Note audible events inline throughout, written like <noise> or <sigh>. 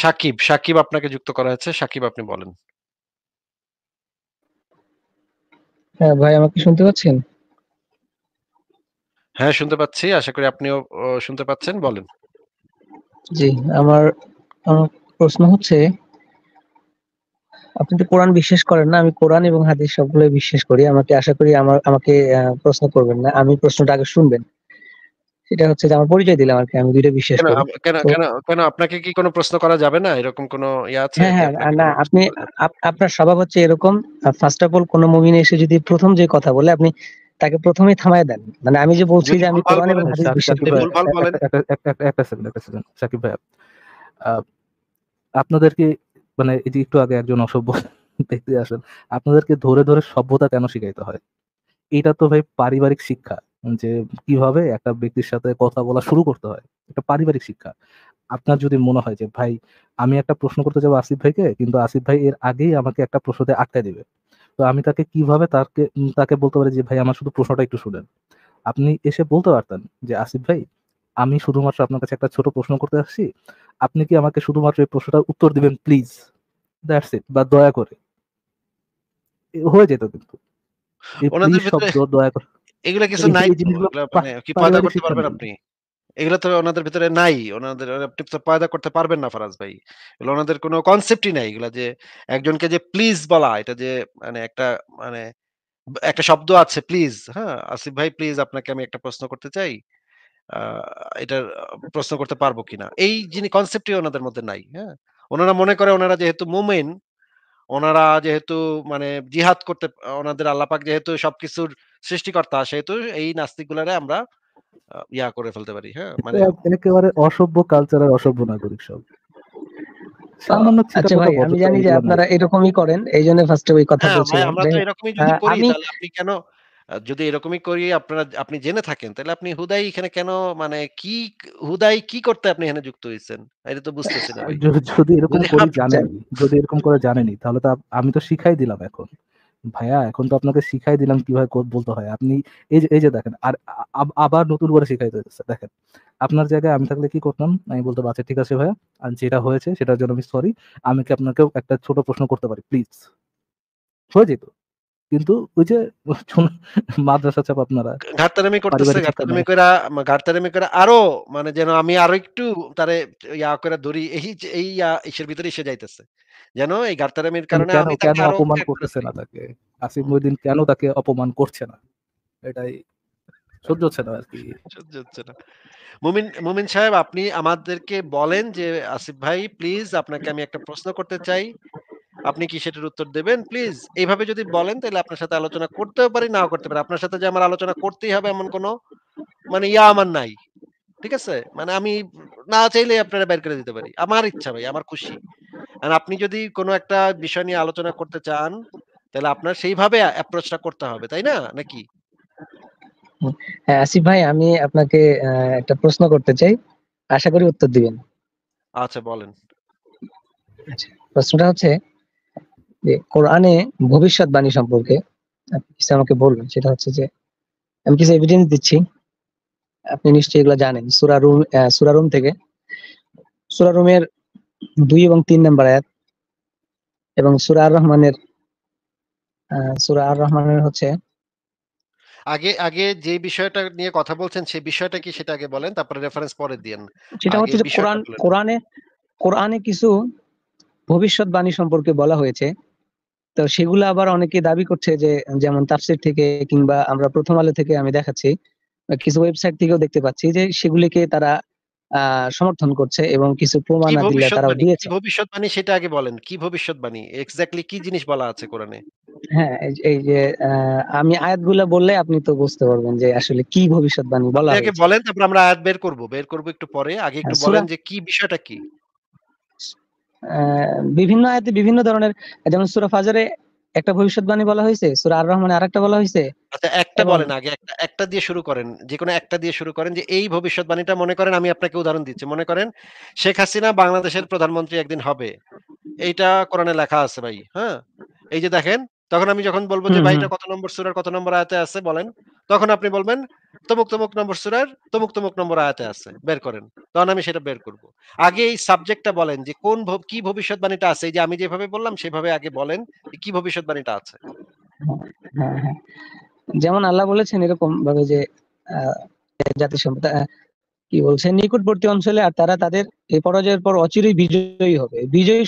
সাকিব সাকিব আপনাকে যুক্ত করা হয়েছে সাকিব আপনি বলেন হ্যাঁ ভাই আমাকে শুনতে পাচ্ছেন হ্যাঁ শুনতে পাচ্ছি আশা করি আপনিও শুনতে পাচ্ছেন বলেন জি আমার প্রশ্ন হচ্ছে আপনি তো কোরআন বিশ্বাস করেন না আমি কোরআন এবং হাদিস সবগুলোই বিশ্বাস করি আমাকে আশা করি আমার আমাকে প্রশ্ন করবেন না আমি প্রশ্নটা আগে শুনবেন সেটা হচ্ছে যে আমার পরিচয় দিলাম আর কি আমি দুইটা বিশ্বাস করি কেন কেন কেন আপনাকে কি কোনো প্রশ্ন করা যাবে না এরকম কোনো ইয়া আছে হ্যাঁ হ্যাঁ না আপনি আপনার স্বভাব হচ্ছে এরকম ফার্স্ট অফ অল কোনো নিয়ে এসে যদি প্রথম যে কথা বলে আপনি তাকে প্রথমে থামায় দেন মানে আমি যে বলছি যে আমি কোরআন এবং হাদিস বিশ্বাস করি একটা সেকেন্ড একটা সেকেন্ড সাকিব ভাই আপনাদেরকে মানে এই একটু আগে একজন অসভ্য দেখতে <laughs> আসেন আপনাদেরকে ধরে ধরে সভ্যতা কেন শিখাইতে হয় এটা তো ভাই পারিবারিক শিক্ষা যে কিভাবে একটা ব্যক্তির সাথে কথা বলা শুরু করতে হয় একটা পারিবারিক শিক্ষা আপনার যদি মনে হয় যে ভাই আমি একটা প্রশ্ন করতে যাবো আসিফ ভাইকে কিন্তু আসিফ ভাই এর আগেই আমাকে একটা প্রশ্নতে আটকে দিবে তো আমি তাকে কিভাবে তাকে তাকে বলতে পারি যে ভাই আমার শুধু প্রশ্নটা একটু শুনেন আপনি এসে বলতে পারতেন যে আসিফ ভাই আমি শুধুমাত্র আপনার কাছে একটা ছোট প্রশ্ন করতে আসছি আপনি কি আমাকে শুধুমাত্র এই প্রশ্নটার উত্তর দিবেন প্লিজ দ্যাটস ইট বা দয়া করে হয়ে যেত কিন্তু দয়া করে এগুলো কিছু নাই কি পয়দা করতে পারবেন আপনি এগুলো তো ওনাদের ভিতরে নাই ওনাদের আপনি তো পয়দা করতে পারবেন না ভাই এগুলো ওনাদের কোনো কনসেপ্টই নাই এগুলো যে একজনকে যে প্লিজ বলা এটা যে মানে একটা মানে একটা শব্দ আছে প্লিজ হ্যাঁ আসিফ ভাই প্লিজ আপনাকে আমি একটা প্রশ্ন করতে চাই এটার প্রশ্ন করতে পারবো কিনা এই যিনি কনসেপ্টই ওনাদের মধ্যে নাই হ্যাঁ ওনারা মনে করে ওনারা যেহেতু মোমেন ওনারা যেহেতু মানে জিহাদ করতে ওনাদের আল্লাপাক যেহেতু সবকিছুর সৃষ্টিকর্তা সেহেতু এই নাস্তিকগুলারে আমরা ইয়া করে ফেলতে পারি হ্যাঁ মানে একেবারে অসভ্য কালচারের অসভ্য নাগরিক সব আচ্ছা ভাই আমি জানি যে আপনারা এরকমই করেন এই জন্য ফার্স্টে ওই কথা হ্যাঁ, বলছিলাম আমরা তো এরকমই যদি করি তাহলে আপনি কেন যদি এরকমই করি আপনারা আপনি জেনে থাকেন তাহলে আপনি হুদাই এখানে কেন মানে কি হুদাই কি করতে আপনি এখানে যুক্ত হইছেন এটা তো বুঝতেছেন যদি এরকম করে জানেন যদি এরকম করে জানেনি তাহলে তো আমি তো শিখাই দিলাম এখন ভাইয়া এখন তো আপনাকে শিখাই দিলাম কিভাবে বলতে হয় আপনি এই যে এই যে দেখেন আর আবার নতুন করে শিখাই দিতেছে দেখেন আপনার জায়গায় আমি থাকলে কি করতাম আমি বলতে আচ্ছা ঠিক আছে ভাইয়া আর যেটা হয়েছে সেটার জন্য আমি সরি আমি কি আপনাকেও একটা ছোট প্রশ্ন করতে পারি প্লিজ হয়ে যেত কিন্তু ওই যে মাদ্রাসা চাপ আপনারা ঘাটতারামি করতেছে ঘাটতারামি করে ঘাটতারামি করে আরো মানে যেন আমি আরো একটু তারে ইয়া করে ধরি এই এই ইয়া ইসের ভিতরে এসে যাইতেছে যেন এই গার্তারামির কারণে আমি কেন অপমান করতেছে না তাকে আসিফ মহিউদ্দিন কেন তাকে অপমান করছে না এটাই সহ্য হচ্ছে না আর কি সহ্য হচ্ছে না মুমিন মুমিন সাহেব আপনি আমাদেরকে বলেন যে আসিফ ভাই প্লিজ আপনাকে আমি একটা প্রশ্ন করতে চাই আপনি কি সেটার উত্তর দেবেন প্লিজ এইভাবে যদি বলেন তাহলে আপনার সাথে আলোচনা করতেও পারি নাও করতে পারি আপনার সাথে যে আমার আলোচনা করতেই হবে এমন কোনো মানে ইয়া আমার নাই ঠিক আছে মানে আমি না চাইলে আপনারা বের করে দিতে পারি আমার ইচ্ছা ভাই আমার খুশি আর আপনি যদি কোনো একটা বিষয় নিয়ে আলোচনা করতে চান তাহলে আপনার সেইভাবে অ্যাপ্রোচটা করতে হবে তাই না নাকি হ্যাঁ আসিফ ভাই আমি আপনাকে একটা প্রশ্ন করতে চাই আশা করি উত্তর দিবেন আচ্ছা বলেন আচ্ছা, প্রশ্নটা হচ্ছে যে কোরআনে ভবিষ্যৎবাণী সম্পর্কে আপনি কিছু আমাকে বলবেন সেটা হচ্ছে যে আমি কিছু এভিডেন্স দিচ্ছি আপনি নিশ্চয়ই এগুলো জানেন সুরারুম সুরারুম থেকে সুরারুমের দুই এবং তিন নম্বর আয়াত এবং সুরা আর রহমানের সুরা আর রহমানের হচ্ছে আগে আগে যে বিষয়টা নিয়ে কথা বলছেন সেই বিষয়টা কি সেটা আগে বলেন তারপরে রেফারেন্স পরে দিয়েন সেটা হচ্ছে যে কোরআন কোরআনে কোরআনে কিছু ভবিষ্যৎবাণী সম্পর্কে বলা হয়েছে তো সেগুলো আবার অনেকে দাবি করছে যে যেমন তাফসির থেকে কিংবা আমরা প্রথম আলো থেকে আমি দেখাচ্ছি কিছু ওয়েবসাইট থেকেও দেখতে পাচ্ছি যে সেগুলিকে তারা সমর্থন করছে এবং কিছু প্রমাণ তারা দিয়েছে ভবিষ্যৎবাণী সেটা আগে বলেন কি ভবিষ্যৎবাণী এক্স্যাক্টলি কি জিনিস বলা আছে কোরআনে হ্যাঁ এই যে আমি আয়াতগুলো বললে আপনি তো বুঝতে পারবেন যে আসলে কি ভবিষ্যৎবাণী বলা আগে বলেন তারপর আমরা আয়াত বের করব বের করব একটু পরে আগে একটু হ্যাঁ, বলেন যে কি বিষয়টা কি বিভিন্ন আয়াতে বিভিন্ন ধরনের যেমন সূরা ফাজরে একটা ভবিষ্যৎবাণী বলা হয়েছে সুরা আর রহমানে একটা বলা হয়েছে আচ্ছা একটা বলেন আগে একটা একটা দিয়ে শুরু করেন যে কোনো একটা দিয়ে শুরু করেন যে এই ভবিষ্যৎবাণীটা মনে করেন আমি আপনাকে উদাহরণ দিচ্ছি মনে করেন শেখ হাসিনা বাংলাদেশের প্রধানমন্ত্রী একদিন হবে এইটা কোরআনে লেখা আছে ভাই হ্যাঁ এই যে দেখেন তখন আমি যখন বলবো যে ভাই এটা কত নম্বর সুরার কত নম্বর আয়াতে আছে বলেন তখন আপনি বলবেন তমুক তমুক নম্বর সুরার তমুক তমুক নম্বর আয়াতে আছে বের করেন তখন আমি সেটা বের করব আগে এই সাবজেক্টটা বলেন যে কোন কি ভবিষ্যৎবাণীটা আছে যে আমি যেভাবে বললাম সেভাবে আগে বলেন কি ভবিষ্যৎবাণীটা আছে হ্যাঁ, হ্যাঁ, হ্যাঁ। যেমন আল্লাহ বলেছেন এরকম ভাবে যে জাতি কি বলছেন নিকটবর্তী অঞ্চলে আর তারা তাদের এই পরাজয়ের পর অচিরেই বিজয়ী হবে বিজয়ী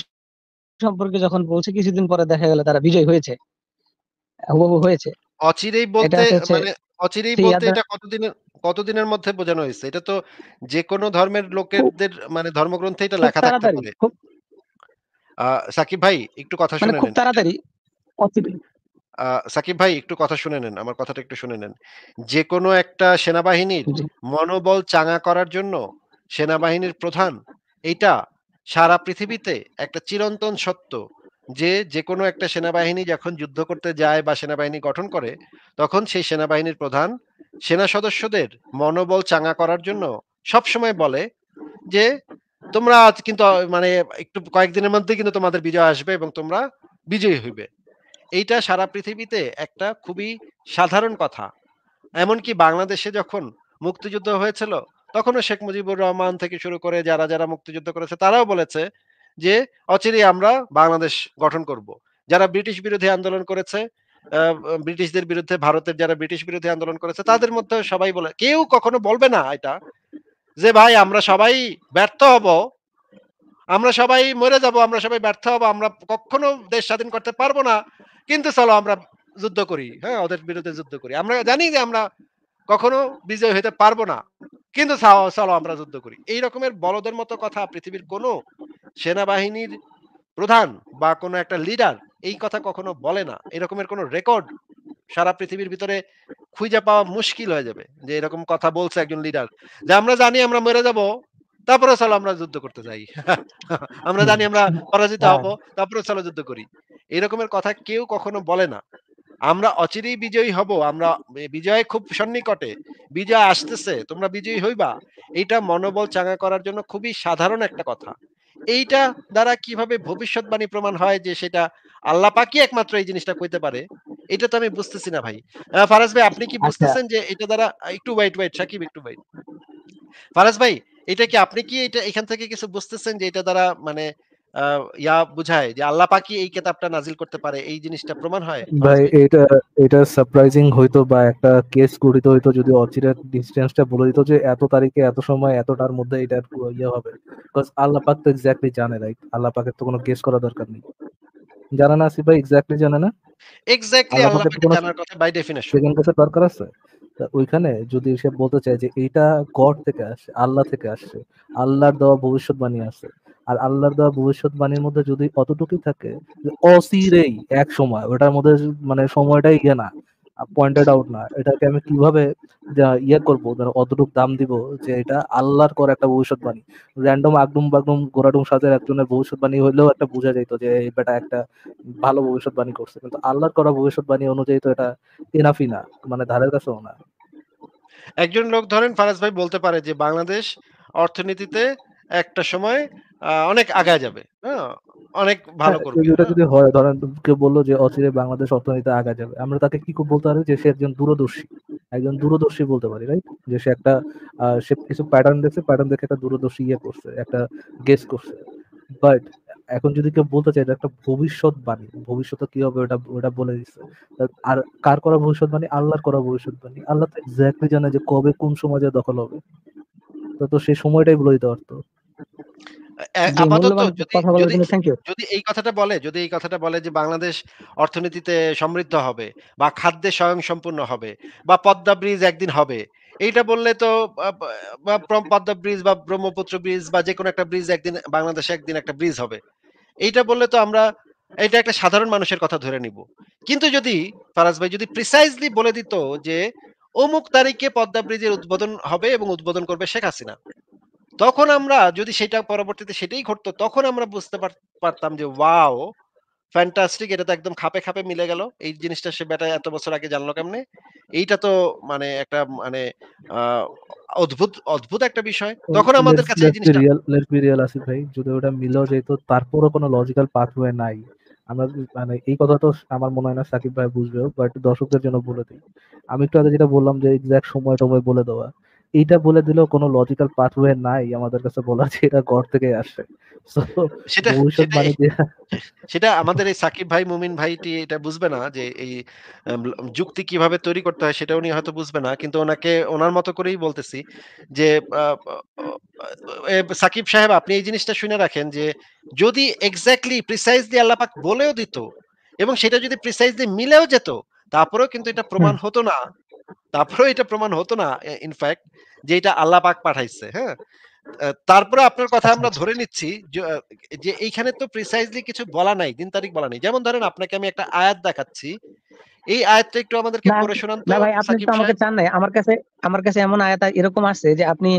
সম্পর্কে যখন বলছে কিছুদিন পরে দেখা গেল তারা বিজয় হয়েছে হুবহু হয়েছে অচিরেই বলতে মানে অচিরেই বলতে এটা কতদিনের কতদিনের মধ্যে বোঝানো হয়েছে এটা তো যে কোনো ধর্মের লোকেদের মানে ধর্মগ্রন্থে এটা লেখা থাকতে পারে সাকিব ভাই একটু কথা মানে শুনে নেন তাড়াতাড়ি সাকিব ভাই একটু কথা শুনে নেন আমার কথাটা একটু শুনে নেন যে কোনো একটা সেনাবাহিনীর মনোবল চাঙা করার জন্য সেনাবাহিনীর প্রধান এটা সারা পৃথিবীতে একটা চিরন্তন সত্য যে যে কোনো একটা সেনাবাহিনী যখন যুদ্ধ করতে যায় বা সেনাবাহিনী গঠন করে তখন সেই সেনাবাহিনীর প্রধান সেনা সদস্যদের মনোবল চাঙা করার জন্য সবসময় বলে যে তোমরা আজ কিন্তু মানে একটু কয়েকদিনের মধ্যে কিন্তু তোমাদের বিজয় আসবে এবং তোমরা বিজয়ী হইবে এইটা সারা পৃথিবীতে একটা খুবই সাধারণ কথা এমনকি বাংলাদেশে যখন মুক্তিযুদ্ধ হয়েছিল তখনও শেখ মুজিবুর রহমান থেকে শুরু করে যারা যারা মুক্তিযুদ্ধ করেছে তারাও বলেছে যে অচিরে আমরা বাংলাদেশ গঠন করব যারা ব্রিটিশ বিরোধী আন্দোলন করেছে ব্রিটিশদের বিরুদ্ধে ভারতের যারা ব্রিটিশ বিরোধী আন্দোলন করেছে তাদের মধ্যে সবাই বলে কেউ কখনো বলবে না এটা যে ভাই আমরা সবাই ব্যর্থ হব আমরা সবাই মরে যাব আমরা সবাই ব্যর্থ হব আমরা কখনো দেশ স্বাধীন করতে পারবো না কিন্তু চলো আমরা যুদ্ধ করি হ্যাঁ ওদের বিরুদ্ধে যুদ্ধ করি আমরা জানি যে আমরা কখনো বিজয় হইতে পারবো না কিন্তু চলো আমরা যুদ্ধ করি এই রকমের বলদের মতো কথা পৃথিবীর কোন সেনাবাহিনীর প্রধান বা কোনো একটা লিডার এই কথা কখনো বলে না এরকমের কোনো রেকর্ড সারা পৃথিবীর ভিতরে খুঁজে পাওয়া মুশকিল হয়ে যাবে যে এরকম কথা বলছে একজন লিডার যে আমরা জানি আমরা মেরে যাব তারপরে চলো আমরা যুদ্ধ করতে যাই <laughs> আমরা জানি আমরা পরাজিত হবো তারপরে চলো যুদ্ধ করি এরকমের কথা কেউ কখনো বলে না আমরা অচিরেই বিজয়ী হব আমরা বিজয় খুব সন্নিকটে বিজয় আসতেছে তোমরা বিজয়ী হইবা এইটা মনোবল চাঙ্গা করার জন্য খুবই সাধারণ একটা কথা এইটা দ্বারা কিভাবে ভবিষ্যৎবাণী প্রমাণ হয় যে সেটা আল্লাহ পাকি একমাত্র এই জিনিসটা কইতে পারে এটা তো আমি বুঝতেছি না ভাই ফারাজ ভাই আপনি কি আচ্ছা। বুঝতেছেন যে এটা দ্বারা একটু ওয়াইট ওয়াইট সাকিব একটু ওয়াইট ফারাজ ভাই এটা কি আপনি কি এটা এখান থেকে কিছু বুঝতেছেন যে এটা দ্বারা মানে ইয়া বুঝায় যে আল্লাহ পাকি এই কিতাবটা নাজিল করতে পারে এই জিনিসটা প্রমাণ হয় ভাই এটা এটা সারপ্রাইজিং হইতো বা একটা কেস গঠিত হইতো যদি অচিরের বলে দিত যে এত তারিখে এত সময় এতটার মধ্যে এটা ইয়ে হবে বিকজ আল্লাহ পাক তো এক্স্যাক্টলি জানে রাইট আল্লাহ পাকের তো কোনো কেস করা দরকার নেই জানা না আসিফ ভাই এক্স্যাক্টলি জানে না এক্স্যাক্টলি আল্লাহ জানার কথা বাই ডেফিনেশন কাছে দরকার আছে ওইখানে যদি সে বলতে চায় যে এইটা গড থেকে আসে আল্লাহ থেকে আসছে আল্লাহর দেওয়া ভবিষ্যৎবাণী আছে আর আল্লাহর দেওয়া ভবিষ্যৎবাণীর মধ্যে যদি অতটুকুই থাকে অসিরেই এক সময় ওটার মধ্যে মানে সময়টাই ইয়ে না পয়েন্টেড আউট না এটাকে আমি কিভাবে ইয়ে করবো অতটুক দাম দিব যে এটা আল্লাহর করা একটা ভবিষ্যৎবাণী র্যান্ডম আগডুম বাগডুম গোড়াডুম সাজের একজনের ভবিষ্যৎবাণী হলেও একটা বোঝা যেত যে এই বেটা একটা ভালো ভবিষ্যৎবাণী করছে কিন্তু আল্লাহর করা ভবিষ্যৎবাণী অনুযায়ী তো এটা এনাফি না মানে ধারের কাছেও না একজন লোক ধরেন ফারাজ ভাই বলতে পারে যে বাংলাদেশ অর্থনীতিতে একটা সময় অনেক আগায় যাবে হ্যাঁ? অনেক ভালো হ্যাঁ, করবে এটা যদি হয় ধরেন কেউ বললো যে অচিরে বাংলাদেশ অর্থনীতি আগায় যাবে আমরা তাকে কি বলতে পারি যে সে একজন দূরদর্শী একজন দূরদর্শী বলতে পারি রাইট যে সে একটা সে কিছু প্যাটার্ন দেখছে প্যাটার্ন দেখে একটা দূরদর্শী ইয়ে করছে একটা গেস করছে বাট এখন যদি কেউ বলতে চায় এটা একটা ভবিষ্যৎবাণী ভবিষ্যতে কি হবে ওটা ওটা বলে দিচ্ছে আর কার করা বাণী আল্লাহর করা ভবিষ্যৎবাণী আল্লাহ তো এক্স্যাক্টলি জানে যে কবে কোন সমাজে দখল হবে তো তো সেই সময়টাই বলে দিতে পারতো যদি এই কথাটা বলে যদি এই কথাটা বলে যে বাংলাদেশ অর্থনীতিতে সমৃদ্ধ হবে বা খাদ্যে স্বয়ং সম্পূর্ণ হবে বা পদ্মা ব্রিজ একদিন হবে এইটা বললে তো পদ্মা ব্রিজ বা ব্রহ্মপুত্র ব্রিজ বা যে কোনো একটা ব্রিজ একদিন বাংলাদেশে একদিন একটা ব্রিজ হবে এইটা বললে তো আমরা এটা একটা সাধারণ মানুষের কথা ধরে নিব কিন্তু যদি ফারাজ ভাই যদি প্রিসাইজলি বলে দিত যে অমুক তারিখে পদ্মা ব্রিজের উদ্বোধন হবে এবং উদ্বোধন করবে শেখ হাসিনা তখন আমরা যদি সেটা পরবর্তীতে সেটাই ঘটতো তখন আমরা বুঝতে পারতাম যে ওয়াও ফ্যান্টাস্টিক এটা তো একদম খাপে খাপে মিলে গেল এই জিনিসটা সে বেটা এত বছর আগে জানলো কেমনে এইটা তো মানে একটা মানে অদ্ভুত অদ্ভুত একটা বিষয় তখন আমাদের কাছে এই জিনিসটা বি রিয়েল আসিফ ভাই যদি ওটা মিলেও যেত তারপরও কোনো লজিক্যাল পাথওয়ে নাই আমরা মানে এই কথা তো আমার মনে হয় না সাকিব ভাই বুঝবে বাট দর্শকদের জন্য বলে দিই আমি একটু আগে যেটা বললাম যে এক্সাক্ট সময় টময় বলে দেওয়া এইটা বলে দিলেও কোনো লজিক্যাল পাথওয়ে নাই আমাদের কাছে বলা যে এটা ঘর থেকে আসে সেটা মানে সেটা আমাদের এই সাকিব ভাই মুমিন ভাইটি এটা বুঝবে না যে এই যুক্তি কিভাবে তৈরি করতে হয় সেটা উনি হয়তো বুঝবে না কিন্তু ওনাকে ওনার মতো করেই বলতেছি যে সাকিব সাহেব আপনি এই জিনিসটা শুনে রাখেন যে যদি এক্স্যাক্টলি প্রিসাইজলি আল্লাপাক বলেও দিত এবং সেটা যদি প্রিসাইজলি মিলেও যেত তারপরেও কিন্তু এটা প্রমাণ হতো না তারপরেও এটা প্রমাণ হতো না ইনফ্যাক্ট যে এটা আল্লাহ পাক পাঠাইছে হ্যাঁ তারপরে আপনার কথা আচ্ছা, আমরা আচ্ছা। ধরে নিচ্ছি যে এইখানে তো প্রিসাইজলি কিছু বলা নাই দিন তারিখ বলা নাই যেমন ধরেন আপনাকে আমি একটা আয়াত দেখাচ্ছি এই আয়াতটা একটু আমাদেরকে পড়ে শোনান না ভাই আপনি তো আমাকে চান নাই আমার কাছে আমার কাছে এমন আয়াত এরকম আছে যে আপনি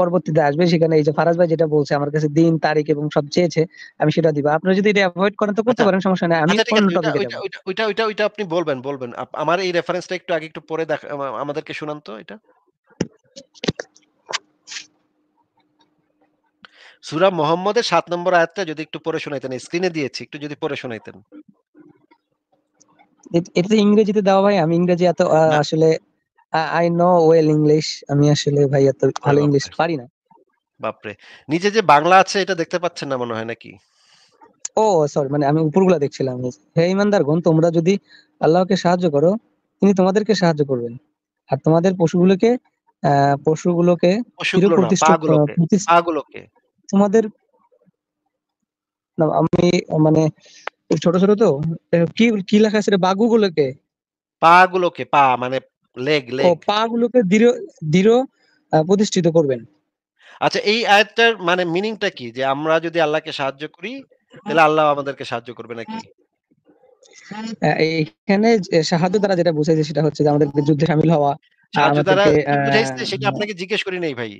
পরবর্তীতে আসবে সেখানে এই যে ফারাজ ভাই যেটা বলছে আমার কাছে দিন তারিখ এবং সব চেয়েছে আমি সেটা দিব আপনি যদি এটা অ্যাভয়েড করেন তো করতে আচ্ছা। পারেন সমস্যা নাই আমি অন্য টপিকে ওইটা ওইটা ওইটা আপনি বলবেন বলবেন আমার এই রেফারেন্সটা একটু আগে একটু পরে আমাদেরকে শোনান তো এটা সুরা মোহাম্মদের সাত নম্বর আয়াতটা যদি একটু পড়ে শোনাইতেন স্ক্রিনে দিয়েছি একটু যদি পড়ে শোনাইতেন এটা ইংরেজিতে দাও ভাই আমি ইংরেজি এত আসলে আই নো ওয়েল ইংলিশ আমি আসলে ভাই এত ভালো ইংলিশ পারি না বাপরে নিচে যে বাংলা আছে এটা দেখতে পাচ্ছেন না মনে হয় নাকি ও সরি মানে আমি উপরগুলা দেখছিলাম হে ইমানদার ইমানদারগণ তোমরা যদি আল্লাহকে সাহায্য করো তিনি তোমাদেরকে সাহায্য করবেন আর তোমাদের পশুগুলোকে পশুগুলোকে পাগুলোকে তোমাদের না আমি মানে ছোট ছোট তো কি কি লেখা আছে বাগু গুলোকে পা গুলোকে পা মানে লেগ লেগ পা গুলোকে দৃঢ় দৃঢ় প্রতিষ্ঠিত করবেন আচ্ছা এই আয়াতটার মানে মিনিংটা কি যে আমরা যদি আল্লাহকে সাহায্য করি তাহলে আল্লাহ আমাদেরকে সাহায্য করবে নাকি এখানে সাহায্য দ্বারা যেটা বোঝায় যে সেটা হচ্ছে যে আমাদের যুদ্ধে সামিল হওয়া সাহায্য আচ্ছা, দ্বারা বুঝাইছে সেটা আপনাকে জিজ্ঞেস করি নাই ভাই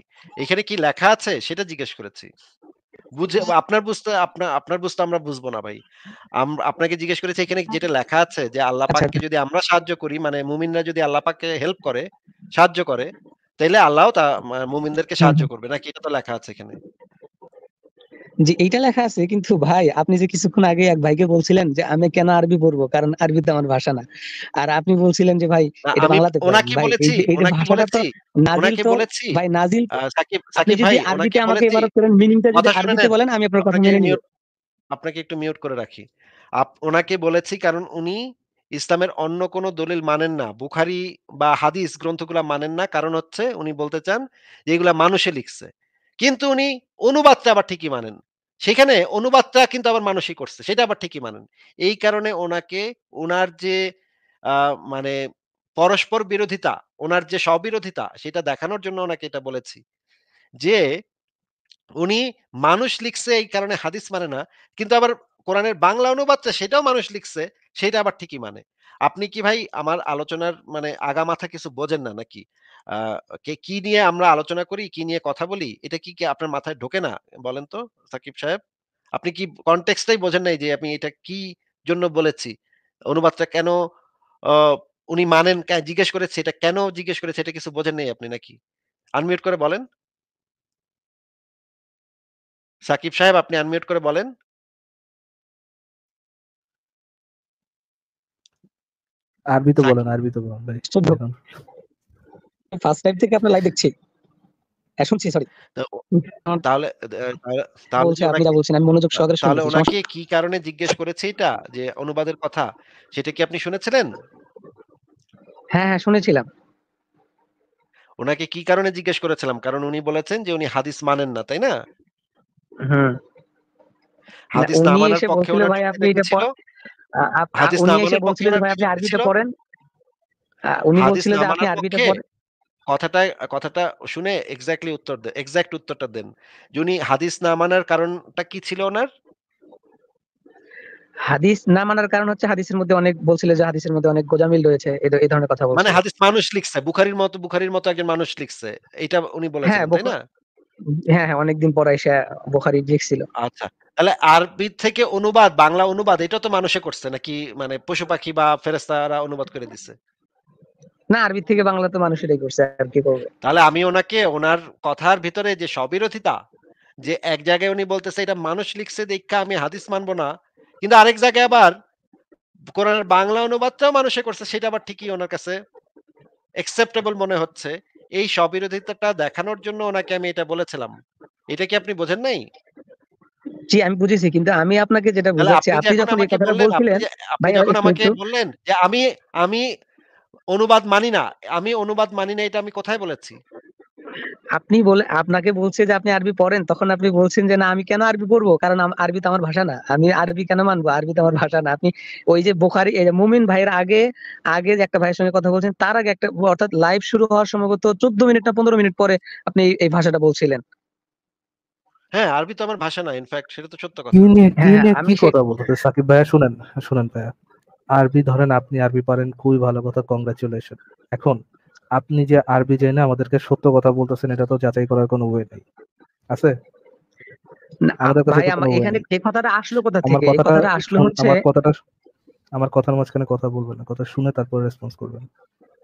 এখানে কি লেখা আছে সেটা জিজ্ঞেস করেছি বুঝে আপনার বুঝতে আপনার আপনার বুঝতে আমরা বুঝবো না ভাই আপনাকে জিজ্ঞেস করেছি এখানে যেটা লেখা আছে যে আল্লাহ আচ্ছা, পাককে আচ্ছা। যদি আমরা সাহায্য করি মানে মুমিনরা যদি আল্লাহ পাককে হেল্প করে সাহায্য করে তাহলে আল্লাহও তা মুমিনদেরকে সাহায্য করবে নাকি এটা তো লেখা আছে এখানে যে এইটা লেখা আছে কিন্তু ভাই আপনি যে কিছুক্ষণ আগে এক ভাইকে বলছিলেন যে আমি কেন আরবি পড়বো কারণ আরবি তো আমার ভাষা না আর আপনি বলছিলেন যে ভাই এটা বাংলাতে ভাই নাজিল আরবিতে আমাকে এবারে করেন মিনিংটা যদি আরবিতে বলেন আমি আপনার কথা মেনে আপনাকে একটু মিউট করে রাখি আপ ওনাকে বলেছি কারণ উনি ইসলামের অন্য কোনো দলিল মানেন না বুখারি বা হাদিস গ্রন্থগুলা মানেন না কারণ হচ্ছে উনি বলতে চান যে এগুলা মানুষে লিখছে কিন্তু উনি অনুবাদটা আবার ঠিকই মানেন সেখানে অনুবাদটা কিন্তু আবার মানুষই করছে সেটা আবার ঠিকই মানেন এই কারণে ওনাকে ওনার যে মানে পরস্পর বিরোধিতা ওনার যে স্ববিরোধিতা সেটা দেখানোর জন্য ওনাকে এটা বলেছি যে উনি মানুষ লিখছে এই কারণে হাদিস মানে না কিন্তু আবার কোরআনের বাংলা অনুবাদটা সেটাও মানুষ লিখছে সেটা আবার ঠিকই মানে আপনি কি ভাই আমার আলোচনার মানে আগা মাথা কিছু বোঝেন না নাকি কে কি নিয়ে আমরা আলোচনা করি কি নিয়ে কথা বলি এটা কি আপনার মাথায় ঢোকে না বলেন তো সাকিব সাহেব আপনি কি কনটেক্সটাই বোঝেন নাই যে আমি এটা কি জন্য বলেছি অনুবাদটা কেন উনি মানেন জিজ্ঞেস করেছে এটা কেন জিজ্ঞেস করেছে এটা কিছু বোঝেন নাই আপনি নাকি আনমিউট করে বলেন সাকিব সাহেব আপনি আনমিউট করে বলেন আরবি তো বলেন আরবি তো বলেন ফার্স্ট টাইম থেকে আপনার লাইভ দেখছি হ্যাঁ, শুনছি সরি তাহলে তাহলে আমি বলছেন আমি মনোযোগ সহকারে তাহলে ওনাকে কি কারণে জিজ্ঞেস করেছে এটা যে অনুবাদের কথা সেটা কি আপনি শুনেছিলেন হ্যাঁ হ্যাঁ শুনেছিলাম ওনাকে কি কারণে জিজ্ঞেস করেছিলাম কারণ উনি বলেছেন যে উনি হাদিস মানেন না তাই না হ্যাঁ হাদিস না মানার পক্ষে ওনার ভাই আপনি এটা মানে কথাটা কথাটা শুনে এক্স্যাক্টলি উত্তর দেন এক্স্যাক্ট উত্তরটা দেন হাদিস না মানার কারণটা কি ছিল ওনার হাদিস না মানার কারণ হচ্ছে হাদিসের মধ্যে অনেক বলছিল যে হাদিসের মধ্যে অনেক গোজামিল রয়েছে এই ধরনের কথা মানে হাদিস মানুষ লিখছে বুখারীর মতো বুখারীর মতো একজন মানুষ লিখছে এটা উনি বলেছেন হ্যাঁ, তাই না হ্যাঁ হ্যাঁ অনেকদিন পরে এসে বুখারী লিখছিল আচ্ছা তাহলে আরবি থেকে অনুবাদ বাংলা অনুবাদ এটা তো মানুষে করছে নাকি মানে পশু পাখি বা ফেরেস্তারা অনুবাদ করে দিছে না আরবি থেকে বাংলা তো মানুষ এটাই করছে আর কি করবে তাহলে আমি ওনাকে ওনার কথার ভিতরে যে সবিরোধিতা যে এক জায়গায় উনি বলতেছে এটা মানুষ লিখছে দেখা আমি হাদিস মানবো না কিন্তু আরেক জায়গায় আবার কোরআনের বাংলা অনুবাদটাও মানুষে করছে সেটা আবার ঠিকই ওনার কাছে অ্যাকসেপ্টেবল মনে হচ্ছে এই স্ববিরোধিতাটা দেখানোর জন্য ওনাকে আমি এটা বলেছিলাম এটা কি আপনি বোঝেন নাই জি আমি বুঝেছি কিন্তু আমি আপনাকে যেটা বুঝাচ্ছি আপনি যখন এই কথাটা বলছিলেন ভাই যখন আমাকে বললেন যে আমি আমি অনুবাদ মানি না আমি অনুবাদ মানি না এটা আমি কোথায় বলেছি আপনি বলে আপনাকে বলছে যে আপনি আরবি পড়েন তখন আপনি বলছেন যে না আমি কেন আরবি পড়বো কারণ আরবি তো আমার ভাষা না আমি আরবি কেন মানবো আরবি তো আমার ভাষা না আপনি ওই যে বোখারি মুমিন ভাইয়ের আগে আগে যে একটা ভাইয়ের সঙ্গে কথা বলছেন তার আগে একটা অর্থাৎ লাইভ শুরু হওয়ার সম্ভবত চোদ্দ মিনিট না পনেরো মিনিট পরে আপনি এই ভাষাটা বলছিলেন হ্যাঁ আরবি তো আমার ভাষা না ইনফ্যাক্ট সেটা তো সত্য কথা হ্যাঁ, হ্যাঁ, কি নিয়ে কি কথা বলতে সাকিব ভাইয়া শুনেন শুনেন ভাইয়া আরবি ধরেন আপনি আরবি পারেন খুবই ভালো কথা কংগ্রাচুলেশন এখন আপনি যে আরবি জেনে আমাদেরকে সত্য কথা বলতেছেন এটা তো যাচাই করার কোনো উপায় নাই আছে আমাদের কাছে এখানে কথাটা কথাটা কথা থেকে হচ্ছে আমার কথাটা আমার কথার মাঝখানে কথা বলবেন না কথা শুনে তারপর রেসপন্স করবেন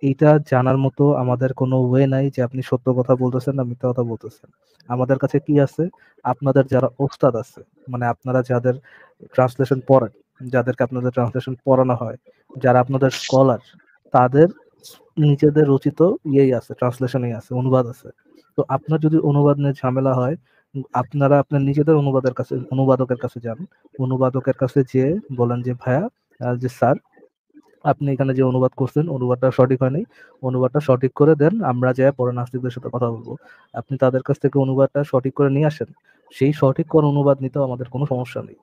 এইটা জানার মতো আমাদের কোনো ওয়ে নাই যে আপনি সত্য কথা বলতেছেন না মিথ্যা কথা বলতেছেন আমাদের কাছে কি আছে আপনাদের যারা ওস্তাদ আছে মানে আপনারা যাদের ট্রান্সলেশন পড়েন যাদেরকে আপনাদের ট্রান্সলেশন পড়ানো হয় যারা আপনাদের স্কলার তাদের নিজেদের রচিত ইয়েই আছে ট্রান্সলেশনই আছে অনুবাদ আছে তো আপনার যদি অনুবাদ নিয়ে ঝামেলা হয় আপনারা আপনার নিজেদের অনুবাদের কাছে অনুবাদকের কাছে যান অনুবাদকের কাছে যেয়ে বলেন যে ভাইয়া যে স্যার আপনি এখানে যে অনুবাদ করছেন অনুবাদটা সঠিক হয়নি অনুবাদটা সঠিক করে দেন আমরা যা পরে নাস্তিকদের সাথে কথা বলবো আপনি তাদের কাছ থেকে অনুবাদটা সঠিক করে নিয়ে আসেন সেই সঠিক কোন অনুবাদ নিতেও আমাদের কোনো সমস্যা নেই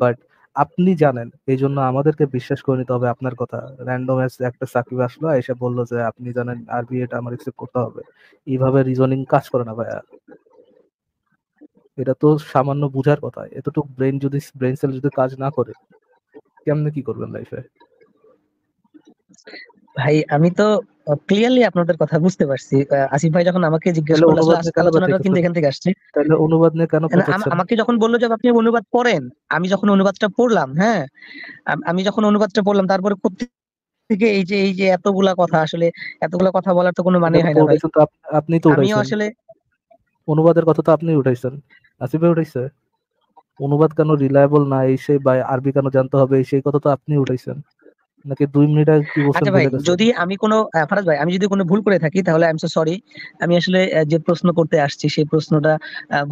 বাট আপনি জানেন এই জন্য আমাদেরকে বিশ্বাস করে নিতে হবে আপনার কথা র্যান্ডম একটা সাকিব আসলো এসে বললো যে আপনি জানেন আরবি এটা আমার এক্সেপ্ট করতে হবে এইভাবে রিজনিং কাজ করে না ভাইয়া এটা তো সামান্য বুঝার কথা এতটুকু ব্রেন যদি ব্রেন সেল যদি কাজ না করে কেমনে কি করবেন লাইফে ভাই আমি তো ক্লিয়ারলি আপনাদের কথা বুঝতে পারছি আসিফ ভাই যখন আমাকে জিজ্ঞেস কিন্তু এখান থেকে আসছে তাহলে অনুবাদ নিয়ে কেন আমাকে যখন বললো যে আপনি অনুবাদ পড়েন আমি যখন অনুবাদটা পড়লাম হ্যাঁ আমি যখন অনুবাদটা পড়লাম তারপরে থেকে এই যে এই যে এতগুলা কথা আসলে এতগুলা কথা বলার তো কোনো মানে হয় না আপনি তো আমি আসলে অনুবাদের কথা তো আপনি উঠাইছেন আসিফ ভাই উঠাইছে অনুবাদ কেন রিলায়েবল না এই সেই বা আরবি কেন জানতে হবে এই সেই কথা তো আপনি উঠাইছেন নাকি দুই মিনিট আর কি আচ্ছা ভাই যদি আমি কোনো ফারাজ ভাই আমি যদি কোনো ভুল করে থাকি তাহলে আই এম সো সরি আমি আসলে যে প্রশ্ন করতে আসছি সেই প্রশ্নটা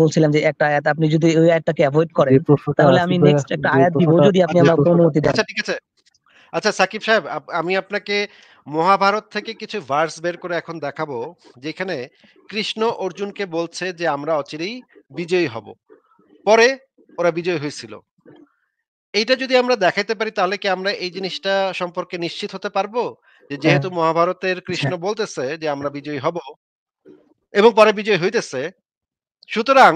বলছিলাম যে একটা আয়াত আপনি যদি ওই আয়াতটাকে অ্যাভয়েড করেন তাহলে আমি নেক্সট একটা আয়াত দিব যদি আপনি আমার অনুমতি দেন আচ্ছা ঠিক আছে আচ্ছা সাকিব সাহেব আমি আপনাকে মহাভারত থেকে কিছু ভার্স বের করে এখন দেখাবো যেখানে কৃষ্ণ অর্জুনকে বলছে যে আমরা অচিরেই বিজয়ী হব পরে ওরা বিজয় হয়েছিল এইটা যদি আমরা দেখাইতে পারি তাহলে কি আমরা এই জিনিসটা সম্পর্কে নিশ্চিত হতে পারবো যে হ্যাঁ। যেহেতু মহাভারতের কৃষ্ণ হ্যাঁ। বলতেছে যে আমরা বিজয়ী হব এবং পরে বিজয় হইতেছে সুতরাং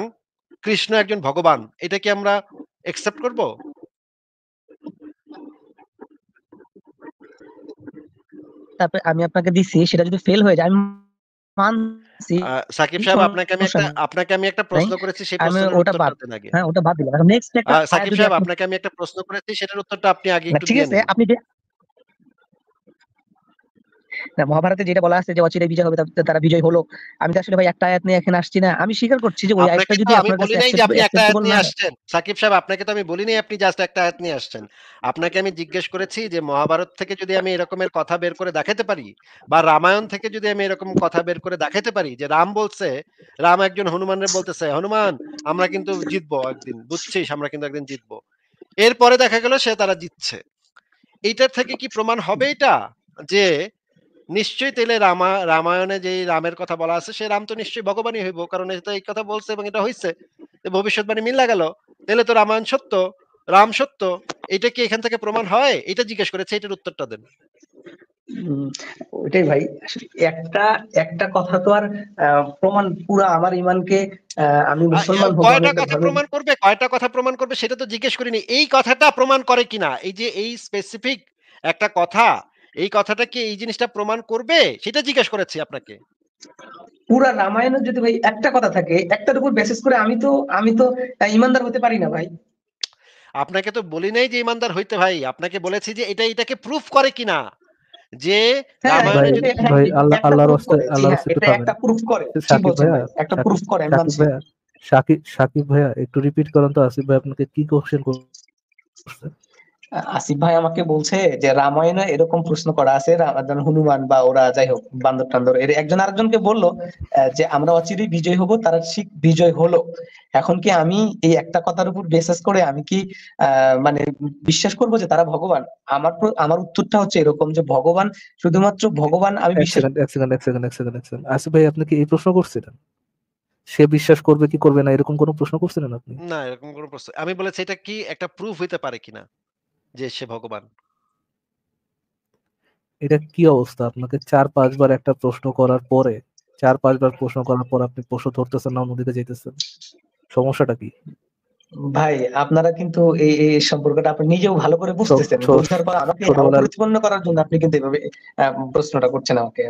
কৃষ্ণ একজন ভগবান এটা কি আমরা একসেপ্ট করব তারপরে আমি আপনাকে দিছি সেটা যদি ফেল হয়ে যায় আমি মানছি সাকিব সাহেব আপনাকে আমি একটা আপনাকে আমি একটা প্রশ্ন করেছি সেই প্রশ্নের ওটা বাদ আগে হ্যাঁ ওটা বাদ দিলাম নেক্সট একটা সাকিব সাহেব আপনাকে আমি একটা প্রশ্ন করেছি সেটার উত্তরটা আপনি আগে একটু ঠিক আছে আপনি মহাভারতে যেটা বলা আছে যে অচিরে বিজয় হবে তারা বিজয় হলো আমি তো আসলে ভাই একটা আয়াত নিয়ে এখানে আসছি না আমি স্বীকার করছি যে ওই আয়াতটা যদি আপনার কাছে আসে আপনি একটা আয়াত নিয়ে আসছেন সাকিব সাহেব আপনাকে তো আমি বলিনি আপনি জাস্ট একটা আয়াত নিয়ে আসছেন আপনাকে আমি জিজ্ঞেস করেছি যে মহাভারত থেকে যদি আমি এরকমের কথা বের করে দেখাতে পারি বা রামায়ণ থেকে যদি আমি এরকম কথা বের করে দেখাতে পারি যে রাম বলছে রাম একজন হনুমানের বলতেছে হনুমান আমরা কিন্তু জিতবো একদিন বুঝছিস আমরা কিন্তু একদিন জিতবো এরপরে দেখা গেল সে তারা জিতছে এইটার থেকে কি প্রমাণ হবে এটা যে নিশ্চয়ই তাহলে রামা রামায়ণে যে রামের কথা বলা আছে সে রাম তো নিশ্চয়ই ভগবানই হইব কারণ এটা এই কথা বলছে এবং এটা হইছে ভবিষ্যৎবাণী মিল্লা গেল তাহলে তো রামায়ণ সত্য রাম সত্য এটা কি এখান থেকে প্রমাণ হয় এটা জিজ্ঞেস করেছে এটার উত্তরটা দেন ওইটাই ভাই একটা একটা কথা তো আর প্রমাণ পুরো আমার ইমানকে আমি আচ্ছা, মুসলমান কয়টা কথা প্রমাণ করবে কয়টা কথা প্রমাণ করবে সেটা তো জিজ্ঞেস করিনি এই কথাটা প্রমাণ করে কিনা এই যে এই স্পেসিফিক একটা কথা এই কথাটা কি এই জিনিসটা প্রমাণ করবে সেটা জিজ্ঞেস করেছি আপনাকে পুরা রামায়ণের যদি ভাই একটা কথা থাকে একটার উপর বেসিস করে আমি তো আমি তো ইমানদার হতে পারি না ভাই আপনাকে তো বলি নাই যে ইমানদার হইতে ভাই আপনাকে বলেছি যে এটা এটাকে প্রুফ করে কিনা যে হ্যাঁ, ভাই আল্লাহ আল্লাহর হ্যাঁ, আল্লাহর একটা প্রুফ করে একটা প্রুফ করে সাকিব ভাইয়া একটু রিপিট করেন তো আসিফ ভাই আপনাকে কি কোশ্চেন করছে আসিফ ভাই আমাকে বলছে যে রামায়ণে এরকম প্রশ্ন করা আছে হনুমান বা ওরা যাই হোক বান্দর টান্দর এর একজন আরেকজনকে বললো যে আমরা অচিরেই বিজয় হব তারা ঠিক বিজয় হলো এখন কি আমি এই একটা কথার উপর বিশ্বাস করে আমি কি মানে বিশ্বাস করব যে তারা ভগবান আমার আমার উত্তরটা হচ্ছে এরকম যে ভগবান শুধুমাত্র ভগবান আমি বিশ্বাস আসিফ ভাই আপনাকে এই প্রশ্ন করছিলেন সে বিশ্বাস করবে কি করবে না এরকম কোনো প্রশ্ন করছিলেন আপনি না এরকম কোনো প্রশ্ন আমি বলেছি এটা কি একটা প্রুফ হইতে পারে কিনা যে সে ভগবান এটা কি অবস্থা আপনাকে চার পাঁচবার একটা প্রশ্ন করার পরে চার পাঁচবার প্রশ্ন করার পর আপনি প্রশ্ন ধরতেছেন না নদীতে যেতেছেন সমস্যাটা কি ভাই আপনারা কিন্তু এই এই সম্পর্কটা আপনি নিজেও ভালো করে বুঝতেছেন বুঝার পর আমাকে প্রতিপন্ন করার জন্য আপনি কিন্তু এভাবে প্রশ্নটা করছেন আমাকে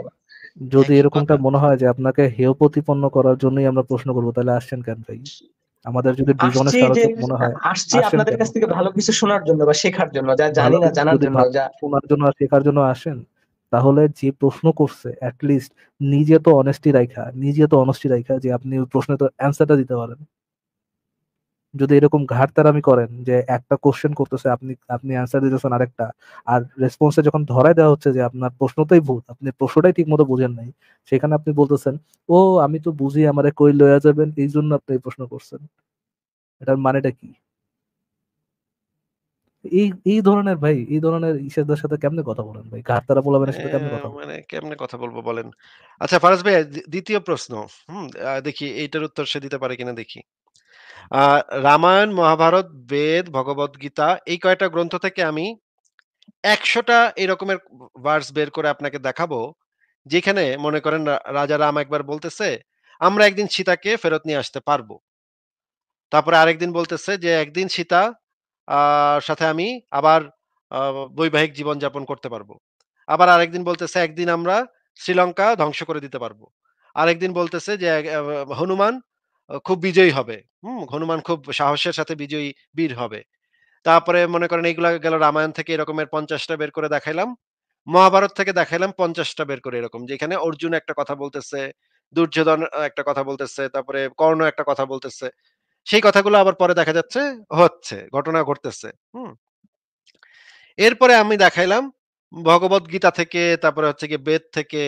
যদি এরকমটা মনে হয় যে আপনাকে হেয় প্রতিপন্ন করার জন্যই আমরা প্রশ্ন করবো তাহলে আসছেন কেন ভাই আমাদের যদি দুজনের সার্থক মনে হয় আসছি আপনাদের কাছ থেকে ভালো কিছু শোনার জন্য বা শেখার জন্য যা জানি না জানার জন্য যা শোনার জন্য আর শেখার জন্য আসেন তাহলে যে প্রশ্ন করছে লিস্ট নিজে তো অনেস্টি রাখা নিজে তো অনেস্টি রাখা যে আপনি ওই প্রশ্নের তো অ্যান্সারটা দিতে পারেন যদি এরকম আমি করেন যে একটা কোশ্চেন করতেছে আপনি আপনি অ্যান্সার দিতেছেন আরেকটা আর রেসপন্সে যখন ধরাই দেওয়া হচ্ছে যে আপনার প্রশ্নটাই ভুল আপনি প্রশ্নটাই ঠিক মতো বুঝেন নাই সেখানে আপনি বলতেছেন ও আমি তো বুঝি আমার কই লয়া যাবেন এই জন্য আপনি এই প্রশ্ন করছেন এটার মানেটা কি এই এই ধরনের ভাই এই ধরনের ইসেদের সাথে কেমনে কথা বলেন ভাই ঘাটতারা বলবেন সাথে কেমনে কথা মানে কেমনে কথা বলবো বলেন আচ্ছা ফারাজ ভাই দ্বিতীয় প্রশ্ন হুম দেখি এইটার উত্তর সে দিতে পারে কিনা দেখি রামায়ণ মহাভারত বেদ ভগবত গীতা এই কয়টা গ্রন্থ থেকে আমি একশোটা এরকমের ভার্স বের করে আপনাকে দেখাবো যেখানে মনে করেন রাজা রাম একবার বলতেছে আমরা একদিন সীতাকে ফেরত নিয়ে আসতে পারবো তারপরে আরেকদিন বলতেছে যে একদিন সীতা সাথে আমি আবার বৈবাহিক জীবন যাপন করতে পারবো আবার আরেকদিন বলতেছে একদিন আমরা শ্রীলঙ্কা ধ্বংস করে দিতে পারবো আরেকদিন বলতেছে যে হনুমান খুব বিজয়ী হবে হুম হনুমান খুব সাহসের সাথে বিজয়ী বীর হবে তারপরে মনে করেন এইগুলা গেল রামায়ণ থেকে এরকমের পঞ্চাশটা বের করে দেখাইলাম মহাভারত থেকে দেখাইলাম পঞ্চাশটা বের করে এরকম যেখানে অর্জুন একটা কথা বলতেছে দুর্যোধন একটা কথা বলতেছে তারপরে কর্ণ একটা কথা বলতেছে সেই কথাগুলো আবার পরে দেখা যাচ্ছে হচ্ছে ঘটনা ঘটতেছে হুম এরপরে আমি দেখাইলাম ভগবত গীতা থেকে তারপরে হচ্ছে কি বেদ থেকে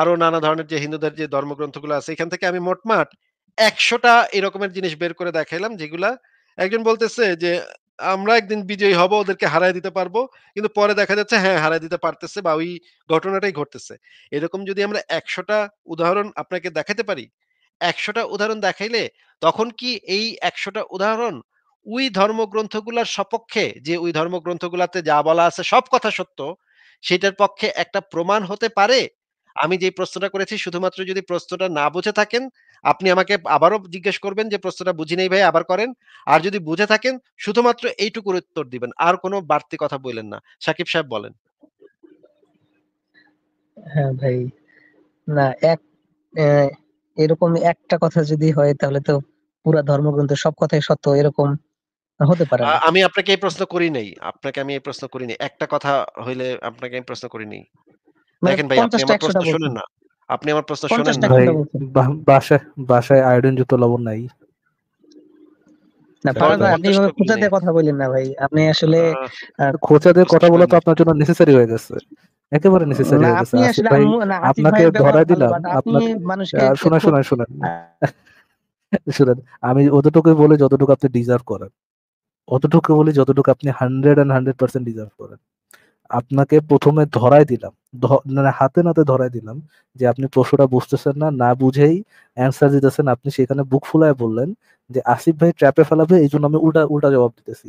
আরো নানা ধরনের যে হিন্দুদের যে ধর্মগ্রন্থগুলো আছে এখান থেকে আমি মোটমাট একশোটা এরকমের জিনিস বের করে দেখাইলাম যেগুলা একজন বলতেছে যে আমরা একদিন বিজয়ী হব ওদেরকে হারাই দিতে পারবো কিন্তু পরে দেখা যাচ্ছে হ্যাঁ হারাই দিতে পারতেছে বা ওই ঘটনাটাই ঘটতেছে এরকম যদি আমরা একশোটা উদাহরণ আপনাকে দেখাতে পারি একশোটা উদাহরণ দেখাইলে তখন কি এই একশোটা উদাহরণ ওই ধর্মগ্রন্থগুলার সপক্ষে যে ওই ধর্মগ্রন্থগুলাতে যা বলা আছে সব কথা সত্য সেটার পক্ষে একটা প্রমাণ হতে পারে আমি যে প্রশ্নটা করেছি শুধুমাত্র যদি প্রশ্নটা না বুঝে থাকেন আপনি আমাকে আবারও জিজ্ঞেস করবেন যে প্রশ্নটা বুঝি নেই ভাই আবার করেন আর যদি বুঝে থাকেন শুধুমাত্র এইটুকুর উত্তর দিবেন আর কোনো বাড়তি কথা বললেন না সাকিব সাহেব বলেন হ্যাঁ ভাই না এক এরকম একটা কথা যদি হয় তাহলে তো পুরা ধর্মগ্রন্থ সব কথাই সত্য এরকম হতে পারে আমি আপনাকে এই প্রশ্ন করি নাই আপনাকে আমি এই প্রশ্ন করি নাই একটা কথা হইলে আপনাকে আমি প্রশ্ন করি নাই মানে দেখেন ভাই আপনি আমার প্রশ্ন শুনেন না আপনি আমার প্রশ্ন শুনেন না ভাই বাসায় বাসায় আয়োডিন যুক্ত লবণ নাই না আপনি খোঁচাতে কথা বলেন না ভাই আপনি আসলে খোঁচাতে কথা বলা তো আপনার জন্য নেসেসারি হয়ে গেছে একেবারে নেসেসারি হয়ে গেছে ভাই আপনাকে ধরায় দিলাম আপনাকে শোনা শোনা শোনা শুনেন আমি অতটুকু বলে যতটুকু আপনি ডিজার্ভ করেন অতটুকু বলি যতটুকু আপনি hundred and hundred percent deserve করেন আপনাকে প্রথমে ধরাই দিলাম মানে হাতে নাতে ধরাই দিলাম যে আপনি প্রশ্নটা বুঝতেছেন না না বুঝেই অ্যান্সার দিতেছেন আপনি সেখানে বুক ফুলায় বললেন যে আসিফ ভাই ট্র্যাপে ফেলাবে এই জন্য আমি উল্টা উল্টা জবাব দিতেছি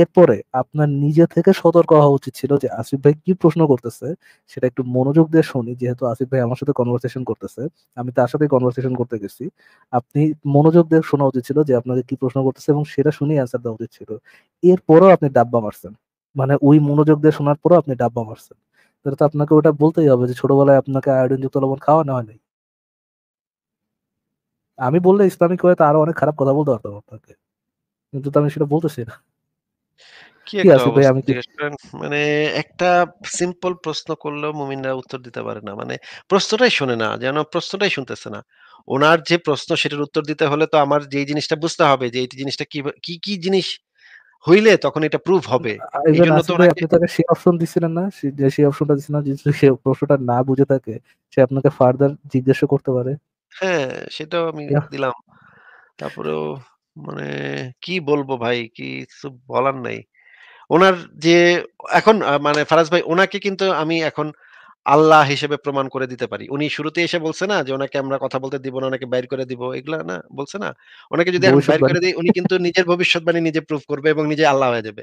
এরপরে আপনার নিজে থেকে সতর্ক হওয়া উচিত ছিল যে আসিফ ভাই কি প্রশ্ন করতেছে সেটা একটু মনোযোগ দিয়ে শুনি যেহেতু আসিফ ভাই আমার সাথে কনভারসেশন করতেছে আমি তার সাথে কনভারসেশন করতে গেছি আপনি মনোযোগ দিয়ে শোনা উচিত ছিল যে আপনাকে কি প্রশ্ন করতেছে এবং সেটা শুনেই অ্যান্সার দেওয়া উচিত ছিল এরপরেও আপনি ডাব্বা মারছেন মানে ওই মনোযোগ দিয়ে শোনার পরও আপনি ডাব্বা মারছেন তাহলে তো আপনাকে ওটা বলতেই হবে যে ছোটবেলায় আপনাকে আয়োডিনযুক্ত লবণ খাওয়ানো হয়নি আমি বললে ইসলামিক হয়ে তো আরো অনেক খারাপ কথা বলতে পারতাম আপনাকে কিন্তু আমি সেটা বলতেছি না মানে একটা সিম্পল প্রশ্ন করলেও মুমিনরা উত্তর দিতে পারে না মানে প্রশ্নটাই শোনে না যেন প্রশ্নটাই শুনতেছে না ওনার যে প্রশ্ন সেটার উত্তর দিতে হলে তো আমার যে জিনিসটা বুঝতে হবে যে এই জিনিসটা কি কি কি জিনিস হইলে তখন এটা প্রুফ হবে আপনি তাকে সেই অপশন দিছিলেন না যে সেই অপশনটা দিছিলেন যদি সে প্রশ্নটা না বুঝে থাকে সে আপনাকে ফার্দার জিজ্ঞাসা করতে পারে হ্যাঁ সেটাও আমি দিলাম তারপরেও মানে কি বলবো ভাই কি বলার নাই ওনার যে এখন মানে ফারাজ ভাই ওনাকে কিন্তু আমি এখন আল্লাহ হিসেবে প্রমাণ করে দিতে পারি উনি শুরুতে এসে বলছে না যে ওনাকে আমরা কথা বলতে দিব না ওনাকে বাইর করে দিব এগুলা না বলছে না ওনাকে যদি আমি বাইর করে দিই উনি কিন্তু নিজের ভবিষ্যৎবাণী নিজে প্রুফ করবে এবং নিজে আল্লাহ হয়ে যাবে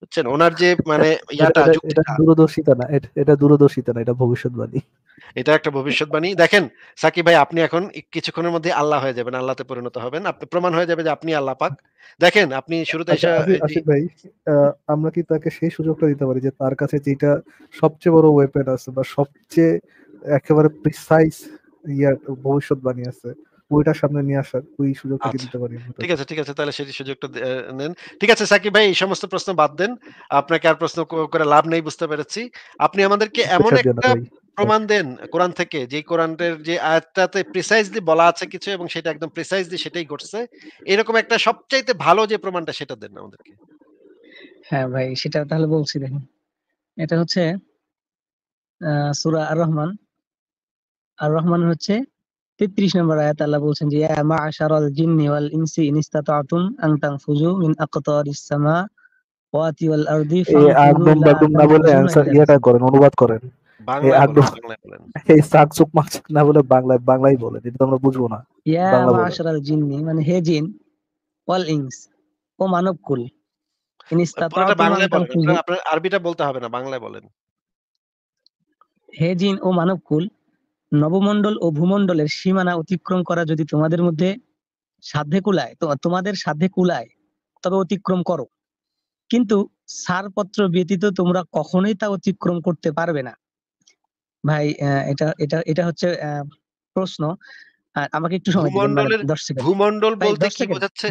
বুঝছেন ওনার যে <laughs> মানে ইয়াটা দূরদর্শিতা না এটা দূরদর্শিতা না এটা ভবিষ্যৎবাণী এটা একটা ভবিষ্যৎবাণী দেখেন সাকিব ভাই আপনি এখন কিছুক্ষণের মধ্যে আল্লাহ হয়ে যাবেন আল্লাহতে পরিণত হবেন আপনি প্রমাণ হয়ে যাবে যে আপনি আল্লাহ পাক দেখেন আপনি শুরুতে আচ্ছা, এসে ভাই আমরা কি তাকে সেই সুযোগটা দিতে পারি যে তার কাছে যেটা সবচেয়ে বড় ওয়েপেন আছে বা সবচেয়ে একেবারে প্রিসাইজ ইয়ার ভবিষ্যৎবাণী আছে ওইটা সামনে নিয়ে আসার ওই সুযোগটা আচ্ছা। দিতে পারি ঠিক আছে ঠিক আছে তাহলে সেই সুযোগটা নেন ঠিক আছে সাকিব ভাই এই সমস্ত প্রশ্ন বাদ দেন আপনাকে আর প্রশ্ন করে লাভ নেই বুঝতে পেরেছি আপনি আমাদেরকে এমন একটা প্রমাণ দেন কোরআন থেকে যে কোরআনের যে আয়াতটাতে প্রিসাইজলি বলা আছে কিছু এবং সেটা একদম প্রিসাইজলি সেটাই ঘটছে এরকম একটা সবচাইতে ভালো যে প্রমাণটা সেটা দেন আমাদেরকে হ্যাঁ ভাই সেটা তাহলে বলছি দেখুন এটা হচ্ছে সুরা আর রহমান আর রহমান হচ্ছে তেত্রিশ নম্বর আয়াত আল্লাহ বলছেন যে মা আশারাল জিন্নি ওয়াল ইনসি মিন ওয়াতি ওয়াল আরদি বলে করেন অনুবাদ করেন বাংলায় না বলে বাংলায় বাংলাই এটা আমরা বুঝবো না মানে হে জিন অল ইংস ও মানব কুল আরবিটা বলতে হবে না বাংলায় বলেন হে জিন ও মানব কুল নবমণ্ডল ও ভূমণ্ডলের সীমানা অতিক্রম করা যদি তোমাদের মধ্যে সাধ্যে কুলায় তো তোমাদের সাধ্যে কুলায় তবে অতিক্রম করো কিন্তু ছাড়পত্র ব্যতীত তোমরা কখনোই তা অতিক্রম করতে পারবে না ভাই এটা এটা এটা হচ্ছে প্রশ্ন আর আমাকে একটু সময় দিন 10 মানে সেকেন্ড ভূমণ্ডল বলতে কি বোঝাচ্ছে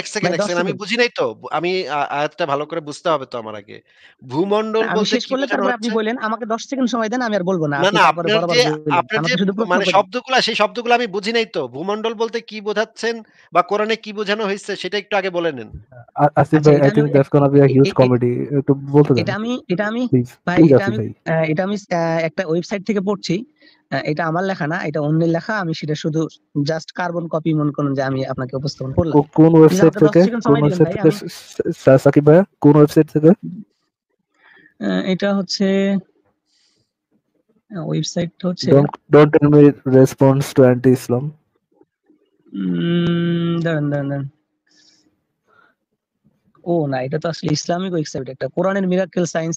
এক সেকেন্ড মানে এক সেকেন্ড আমি বুঝি নাই তো আমি আয়াতটা ভালো করে বুঝতে হবে তো আমার আগে ভূমণ্ডল বলতে আপনি বলেন আমাকে 10 সেকেন্ড সময় দেন আমি আর বলবো না না যে মানে সেই শব্দগুলো আমি বুঝি নাই তো ভূমণ্ডল বলতে কি বোঝাচ্ছেন বা কোরআনে কি বোঝানো হয়েছে সেটা একটু আগে বলে নেন আসিফ আচ্ছা, ভাই I think that's gonna be a huge comedy একটু বলতে দেন এটা আমি এটা আমি ভাই এটা আমি এটা আমি একটা ওয়েবসাইট থেকে পড়ছি এটা আমার লেখা না এটা অন্যের লেখা আমি সেটা শুধু জাস্ট কার্বন কপি মনে করুন যে আমি আপনাকে উপস্থাপন করলাম কোন ওয়েবসাইট থেকে কোন ওয়েবসাইট থেকে সাকিব ভাই কোন ওয়েবসাইট থেকে এটা হচ্ছে ওয়েবসাইট হচ্ছে don't tell me response to anti Islam হুম দাঁড়ান দাঁড়ান ও না এটা তো আসলে ইসলামিক ওয়েবসাইট একটা কোরআনের মিরাকেল সায়েন্স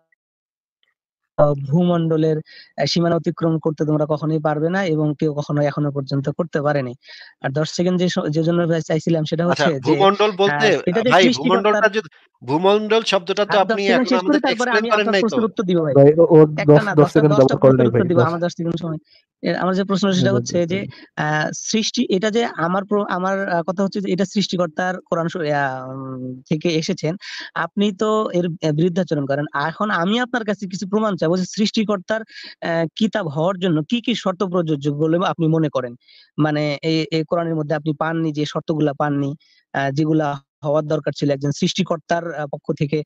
ভূমন্ডলের সীমানা অতিক্রম করতে তোমরা কখনোই পারবে না এবং কেউ কখনো এখনো পর্যন্ত করতে পারেনি আর দশ সেকেন্ড যে জন্য চাইছিলাম সেটা আচ্ছা, হচ্ছে ভূমণ্ডল বলতে ভাই শব্দটা তো আপনি এখন আমাদের এক্সপ্লেন করেন সেকেন্ড দাও সেকেন্ড সময় আমার যে প্রশ্ন সেটা হচ্ছে যে সৃষ্টি এটা যে আমার আমার কথা হচ্ছে যে এটা সৃষ্টিকর্তার কোরআন থেকে এসেছেন আপনি তো এর বিরুদ্ধাচরণ করেন এখন আমি আপনার কাছে কিছু প্রমাণ চাইবো যে সৃষ্টিকর্তার কিতাব হওয়ার জন্য কি কি শর্ত প্রযোজ্য বলে আপনি মনে করেন মানে এই কোরআনের মধ্যে আপনি পাননি যে শর্তগুলা পাননি যেগুলা হওয়ার দরকার ছিল একজন সৃষ্টিকর্তার পক্ষ থেকে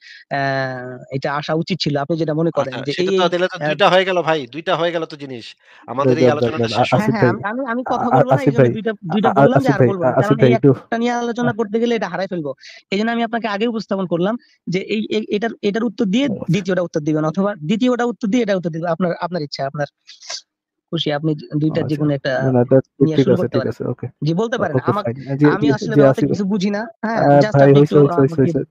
এটা আসা উচিত ছিল আপনি যেটা মনে করেন আচ্ছা, যে এই দুইটা হয়ে গেল ভাই দুইটা হয়ে গেল তো জিনিস আমাদের এই আলোচনাটা শেষ হ্যাঁ, হ্যাঁ, আমি আমি কথা বলবো না এইজন্য দুইটা দুইটা বললাম যে আর বলবো না কারণ এই একটা নিয়ে আলোচনা হ্যাঁ। করতে গেলে এটা হারাই ফেলবো এইজন্য আমি আপনাকে আগে উপস্থাপন করলাম যে এই এটার এটার উত্তর দিয়ে আচ্ছা। দ্বিতীয়টা উত্তর দিবেন অথবা দ্বিতীয়টা উত্তর দিয়ে এটা উত্তর দিবেন আপনার আপনার ইচ্ছা আপনার খুশি আপনি দুইটা আচ্ছা। যে কোনো একটা ঠিক আছে ঠিক আছে ওকে জি বলতে পারেন আমাকে আমি আসলে ব্যাপারে কিছু বুঝি না হ্যাঁ জাস্ট আপনি একটু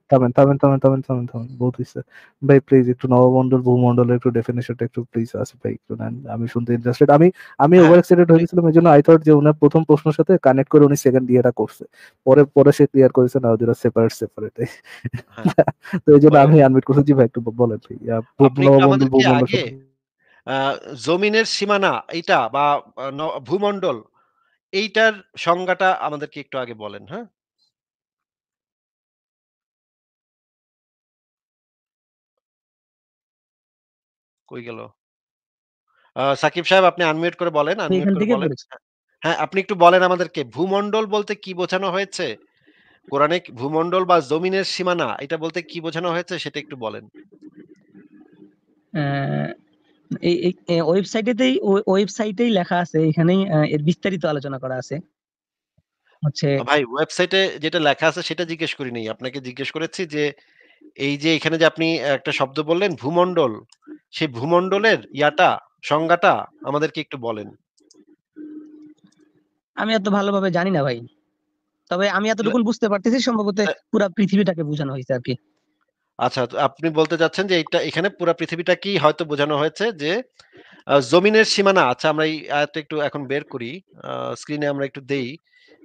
থামেন থামেন থামেন থামেন থামেন থামেন বহুত হইছে ভাই প্লিজ একটু নবমণ্ডল ভূমন্ডল একটু ডেফিনেশনটা একটু প্লিজ আসে ভাই একটু নেন আমি শুনতে ইন্টারেস্টেড আমি আমি ওভার হ্যাঁ, এক্সাইটেড হয়ে গেছিলাম এজন্য আই থট যে ওনার প্রথম প্রশ্নের সাথে কানেক্ট করে উনি সেকেন্ড ইয়ারটা করছে পরে পরে সে ক্লিয়ার করেছে না ওদের সেপারেট হ্যাঁ। সেপারেট <laughs> তো এজন্য আমি আনমিট করছি ভাই একটু বলেন ভাই নবমণ্ডল ভূমন্ডল জমিনের সীমানা এটা বা ভূমণ্ডল এইটার সংজ্ঞাটা আমাদেরকে একটু আগে বলেন হ্যাঁ কই গেল সাকিব সাহেব আপনি আনমিউট করে বলেন আনমিউট করে বলেন হ্যাঁ আপনি একটু বলেন আমাদেরকে ভূমণ্ডল বলতে কি বোঝানো হয়েছে কোরআনে ভূমণ্ডল বা জমিনের সীমানা এটা বলতে কি বোঝানো হয়েছে সেটা একটু বলেন ওয়েবসাইটেতেই ওয়েবসাইটেই লেখা আছে এর বিস্তারিত আলোচনা করা আছে হচ্ছে ভাই ওয়েবসাইটে যেটা লেখা আছে সেটা জিজ্ঞেস আপনাকে জিজ্ঞেস করেছি যে এই যে এখানে যে আপনি একটা শব্দ বললেন ভূমণ্ডল সেই ভূমণ্ডলের ইয়াটা সংজ্ঞাটা আমাদেরকে একটু বলেন আমি এত ভালোভাবে জানি না ভাই তবে আমি এতটুকু বুঝতে পারতেছি সম্ভবত পুরো পৃথিবীটাকে বোঝানো হয়েছে আর কি আচ্ছা আপনি বলতে চাচ্ছেন যে এটা এখানে পুরো পৃথিবীটা কি হয়তো বোঝানো হয়েছে যে জমিনের সীমানা আচ্ছা আমরা এই আয়াতটা একটু এখন বের করি স্ক্রিনে আমরা একটু দেই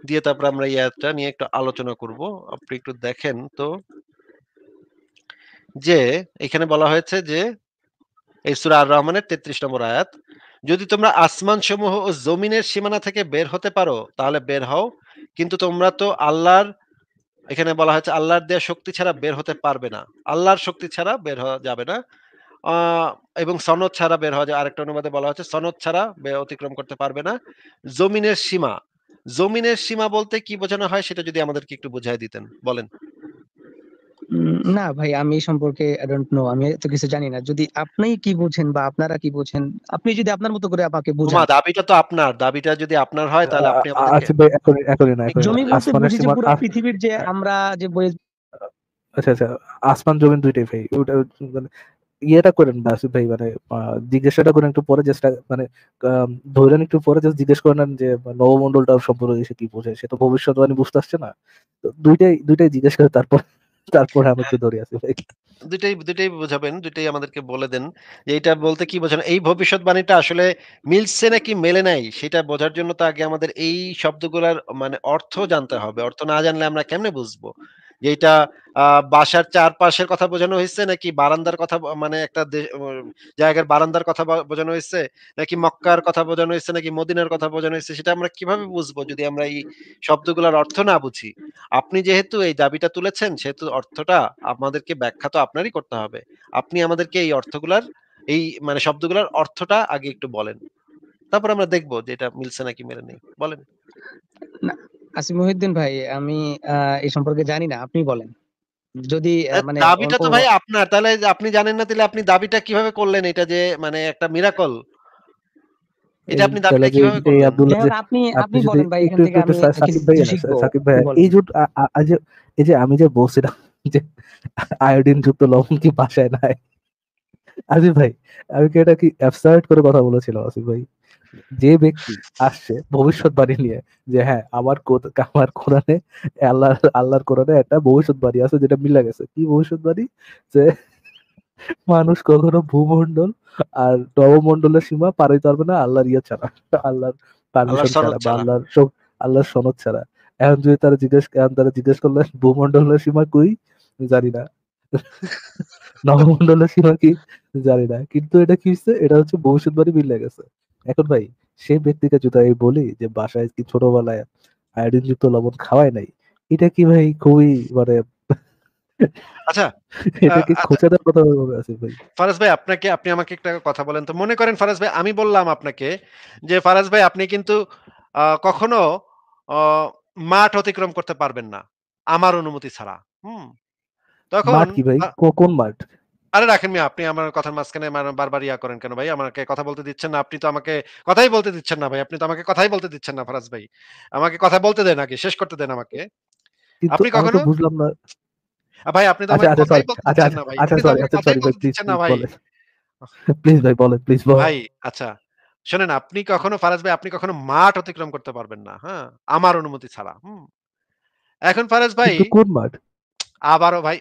দিয়ে তারপর আমরা এই আয়াতটা নিয়ে একটু আলোচনা করব আপনি একটু দেখেন তো যে এখানে বলা হয়েছে যে এই সুরা আর রহমানের তেত্রিশ নম্বর আয়াত যদি তোমরা আসমান সমূহ ও জমিনের সীমানা থেকে বের হতে পারো তাহলে বের হও কিন্তু তোমরা তো আল্লাহর এখানে বলা হয়েছে আল্লাহর দেয়া শক্তি ছাড়া বের হতে পারবে না আল্লাহর শক্তি ছাড়া বের হওয়া যাবে না এবং সনদ ছাড়া বের হওয়া যায় আরেকটা অনুবাদে বলা হয়েছে সনদ ছাড়া অতিক্রম করতে পারবে না জমিনের সীমা জমিনের সীমা বলতে কি বোঝানো হয় সেটা যদি আমাদেরকে একটু বুঝাই দিতেন বলেন না ভাই আমি এই সম্পর্কে আই ডোন্ট নো আমি এত কিছু জানি না যদি আপনি কি বুঝেন বা আপনারা কি বুঝেন আপনি যদি আপনার মতো করে আমাকে বোঝান না দাবিটা তো আপনার দাবিটা যদি আপনার হয় তাহলে আপনি আচ্ছা ভাই এখন এখন না জমি বলতে বুঝি যে পুরো পৃথিবীর যে আমরা যে বই আচ্ছা আচ্ছা আসমান জমিন দুইটাই ভাই ওটা মানে ইয়েটা করেন বাসিফ ভাই মানে জিজ্ঞাসাটা করেন একটু পরে জাস্ট মানে ধরেন একটু পরে জাস্ট জিজ্ঞেস করেন যে নবমন্ডলটা সম্পর্কে সে কি বোঝে সে তো ভবিষ্যৎবাণী বুঝতে আসছে না দুইটাই দুইটাই জিজ্ঞেস করে তারপর তারপরে আমাকে ধরে আছে দুটাই দুটাই বোঝাবেন দুটাই আমাদেরকে বলে দেন যে এটা বলতে কি বোঝানো এই ভবিষ্যৎবাণীটা আসলে মিলছে নাকি মেলে নাই সেটা বোঝার জন্য তো আগে আমাদের এই শব্দগুলার মানে অর্থ জানতে হবে অর্থ না জানলে আমরা কেমনে বুঝবো যেটা বাসার চারপাশের কথা বোঝানো হয়েছে নাকি বারান্দার কথা মানে একটা জায়গার বারান্দার কথা বোঝানো হয়েছে নাকি মক্কার কথা বোঝানো হয়েছে নাকি মদিনার কথা বোঝানো হয়েছে সেটা আমরা কিভাবে বুঝবো যদি আমরা এই শব্দগুলোর অর্থ না বুঝি আপনি যেহেতু এই দাবিটা তুলেছেন সেহেতু অর্থটা আমাদেরকে ব্যাখ্যা তো আপনারই করতে হবে আপনি আমাদেরকে এই অর্থগুলার এই মানে শব্দগুলার অর্থটা আগে একটু বলেন তারপর আমরা দেখবো যে এটা মিলছে নাকি মেলে নেই বলেন আসিফ মহিউদ্দিন ভাই আমি এই সম্পর্কে জানি না আপনি বলেন যদি মানে দাবিটা তো ভাই আপনার তাহলে আপনি জানেন না তাহলে আপনি দাবিটা কিভাবে করলেন এটা যে মানে একটা মিরাকল এটা আপনি দাবিটা কিভাবে করলেন আপনি আপনি বলেন ভাই এখান থেকে আমি সাকিব ভাই সাকিব ভাই এই যে এই যে আমি যে বলছিলাম যে আয়োডিন যুক্ত লবণ কি বাসায় নাই আসিফ ভাই আমি কি এটা কি অ্যাবসার্ট করে কথা বলেছিলাম আসিফ ভাই যে ব্যক্তি আসছে ভবিষ্যৎবাণী নিয়ে যে হ্যাঁ আমার আমার কোরআনে আল্লাহ আল্লাহর কোরআনে একটা ভবিষ্যৎবাণী আছে যেটা মিলে গেছে কি ভবিষ্যৎবাণী যে মানুষ কখনো ভূমন্ডল আর নবমন্ডলের সীমা পার পারবে না আল্লাহর ইয়ে ছাড়া আল্লাহর পারমিশন ছাড়া বা আল্লাহর আল্লাহর সনদ ছাড়া এখন যদি তারা জিজ্ঞেস এখন তারা জিজ্ঞেস করলেন ভূমন্ডলের সীমা কই জানি না <laughs> নবমন্ডলের সীমা কি জানি না কিন্তু এটা কি হচ্ছে এটা হচ্ছে ভবিষ্যৎবাণী মিলে গেছে এখন ভাই সে ব্যক্তিকে যদি আমি বলি যে বাসায় কি ছোটবেলায় যুক্ত লবণ খাওয়াই নাই এটা কি ভাই খুবই মানে আচ্ছা <laughs> এটা কি আচ্ছা। খোঁচাদার কথা আছে ভাই ফারাজ ভাই আপনাকে আপনি আমাকে একটা কথা বলেন তো মনে করেন ফারাজ ভাই আমি বললাম আপনাকে যে ফারাজ ভাই আপনি কিন্তু কখনো মাঠ অতিক্রম করতে পারবেন না আমার অনুমতি ছাড়া হুম তখন মাঠ কি ভাই কোন মাঠ আরে রাখেন মিয়া আপনি আমার কথার মাঝখানে বারবার ইয়া করেন কেন ভাই আমাকে কথা বলতে দিচ্ছেন না আপনি তো আমাকে কথাই বলতে দিচ্ছেন না ভাই আপনি তো আমাকে কথাই বলতে দিচ্ছেন না ফরাজ ভাই আমাকে কথা বলতে দেন আগে শেষ করতে দেন আমাকে আপনি কখনো বুঝলাম না ভাই আপনি তো আমাকে আচ্ছা, আচ্ছা, কথাই বলতে আচ্ছা, দিচ্ছেন না ভাই আচ্ছা সরি আচ্ছা সরি ভাই দিচ্ছেন না ভাই প্লিজ ভাই বলেন প্লিজ বলেন ভাই আচ্ছা শুনেন আপনি কখনো ফরাজ ভাই আপনি কখনো মাঠ অতিক্রম করতে পারবেন না হ্যাঁ আমার অনুমতি ছাড়া হুম এখন ফরাজ ভাই কোন মাঠ আবারও ভাই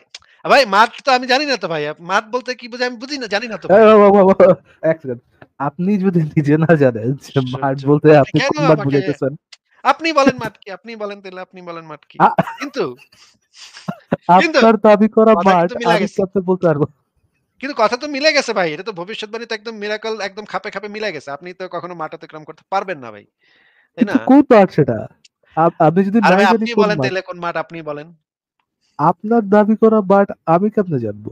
ভাই মাত তো আমি জানি না তো ভাই মাত বলতে কি বোঝায় আমি বুঝি না জানি না তো আপনি যদি নিজে না জানেন যে মাঠ বলতে আপনি কোন মাঠ বুঝাইতেছেন আপনি বলেন মাঠ কি আপনি বলেন তাহলে আপনি বলেন মাঠ কি কিন্তু আপনার দাবি করা মাঠ আমি বলতে পারবো কিন্তু কথা তো মিলে গেছে ভাই এটা তো ভবিষ্যৎবাণী তো একদম মিরাকল একদম খাপে খাপে মিলে গেছে আপনি তো কখনো মাঠ অতিক্রম করতে পারবেন না ভাই তাই না কোন সেটা আপনি যদি আপনি বলেন তাহলে কোন মাঠ আপনি বলেন আপনার দাবি করা বাট আমি কেমনে জানবো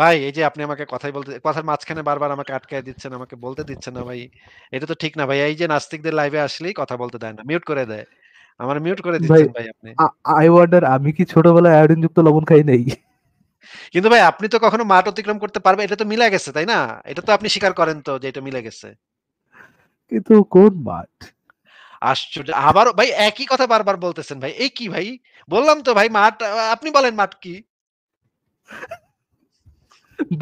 ভাই এই যে আপনি আমাকে কথাই বলতে কথার মাঝখানে বারবার আমাকে আটকায় দিচ্ছেন আমাকে বলতে দিচ্ছেন না ভাই এটা তো ঠিক না ভাই এই যে নাস্তিকদের লাইভে আসলেই কথা বলতে দেয় না মিউট করে দেয় আমার মিউট করে দিচ্ছেন ভাই আপনি আই ওয়ান্ডার আমি কি ছোটবেলায় আয়োডিন যুক্ত লবণ খাই নাই কিন্তু ভাই আপনি তো কখনো মাঠ অতিক্রম করতে পারবে এটা তো মিলে গেছে তাই না এটা তো আপনি স্বীকার করেন তো যে এটা মিলে গেছে কিন্তু কোন মাঠ আশ্চর্য আবারও ভাই একই কথা বারবার বলতেছেন ভাই এই কি ভাই বললাম তো ভাই মাঠ আপনি বলেন মাঠ কি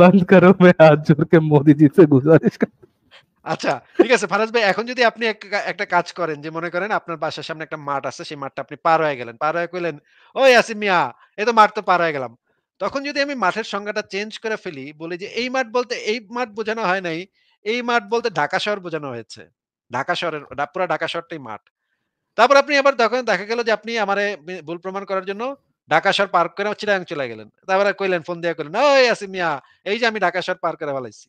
বন্ধ করো মে হাত জোড়কে মোদি জি সে গুজারিশ আচ্ছা ঠিক আছে ফারাজ ভাই এখন যদি আপনি একটা কাজ করেন যে মনে করেন আপনার বাসার সামনে একটা মাঠ আছে সেই মাঠটা আপনি পার হয়ে গেলেন পার হয়ে কইলেন ওই আসিম মিয়া এ তো মাঠ তো পার হয়ে গেলাম তখন যদি আমি মাঠের সংজ্ঞাটা চেঞ্জ করে ফেলি বলি যে এই মাঠ বলতে এই মাঠ বোঝানো হয় নাই এই মাঠ বলতে ঢাকা শহর বোঝানো হয়েছে ঢাকা শহরের পুরো ঢাকা শহরটাই মাঠ তারপর আপনি আবার তখন দেখা গেল যে আপনি আমার ভুল প্রমাণ করার জন্য ঢাকা শহর পার্ক করে চিরাং চলে গেলেন তারপরে কইলেন ফোন দিয়ে কইলেন ওই আসি মিয়া এই যে আমি ঢাকা শহর পার্ক করে ফেলাইছি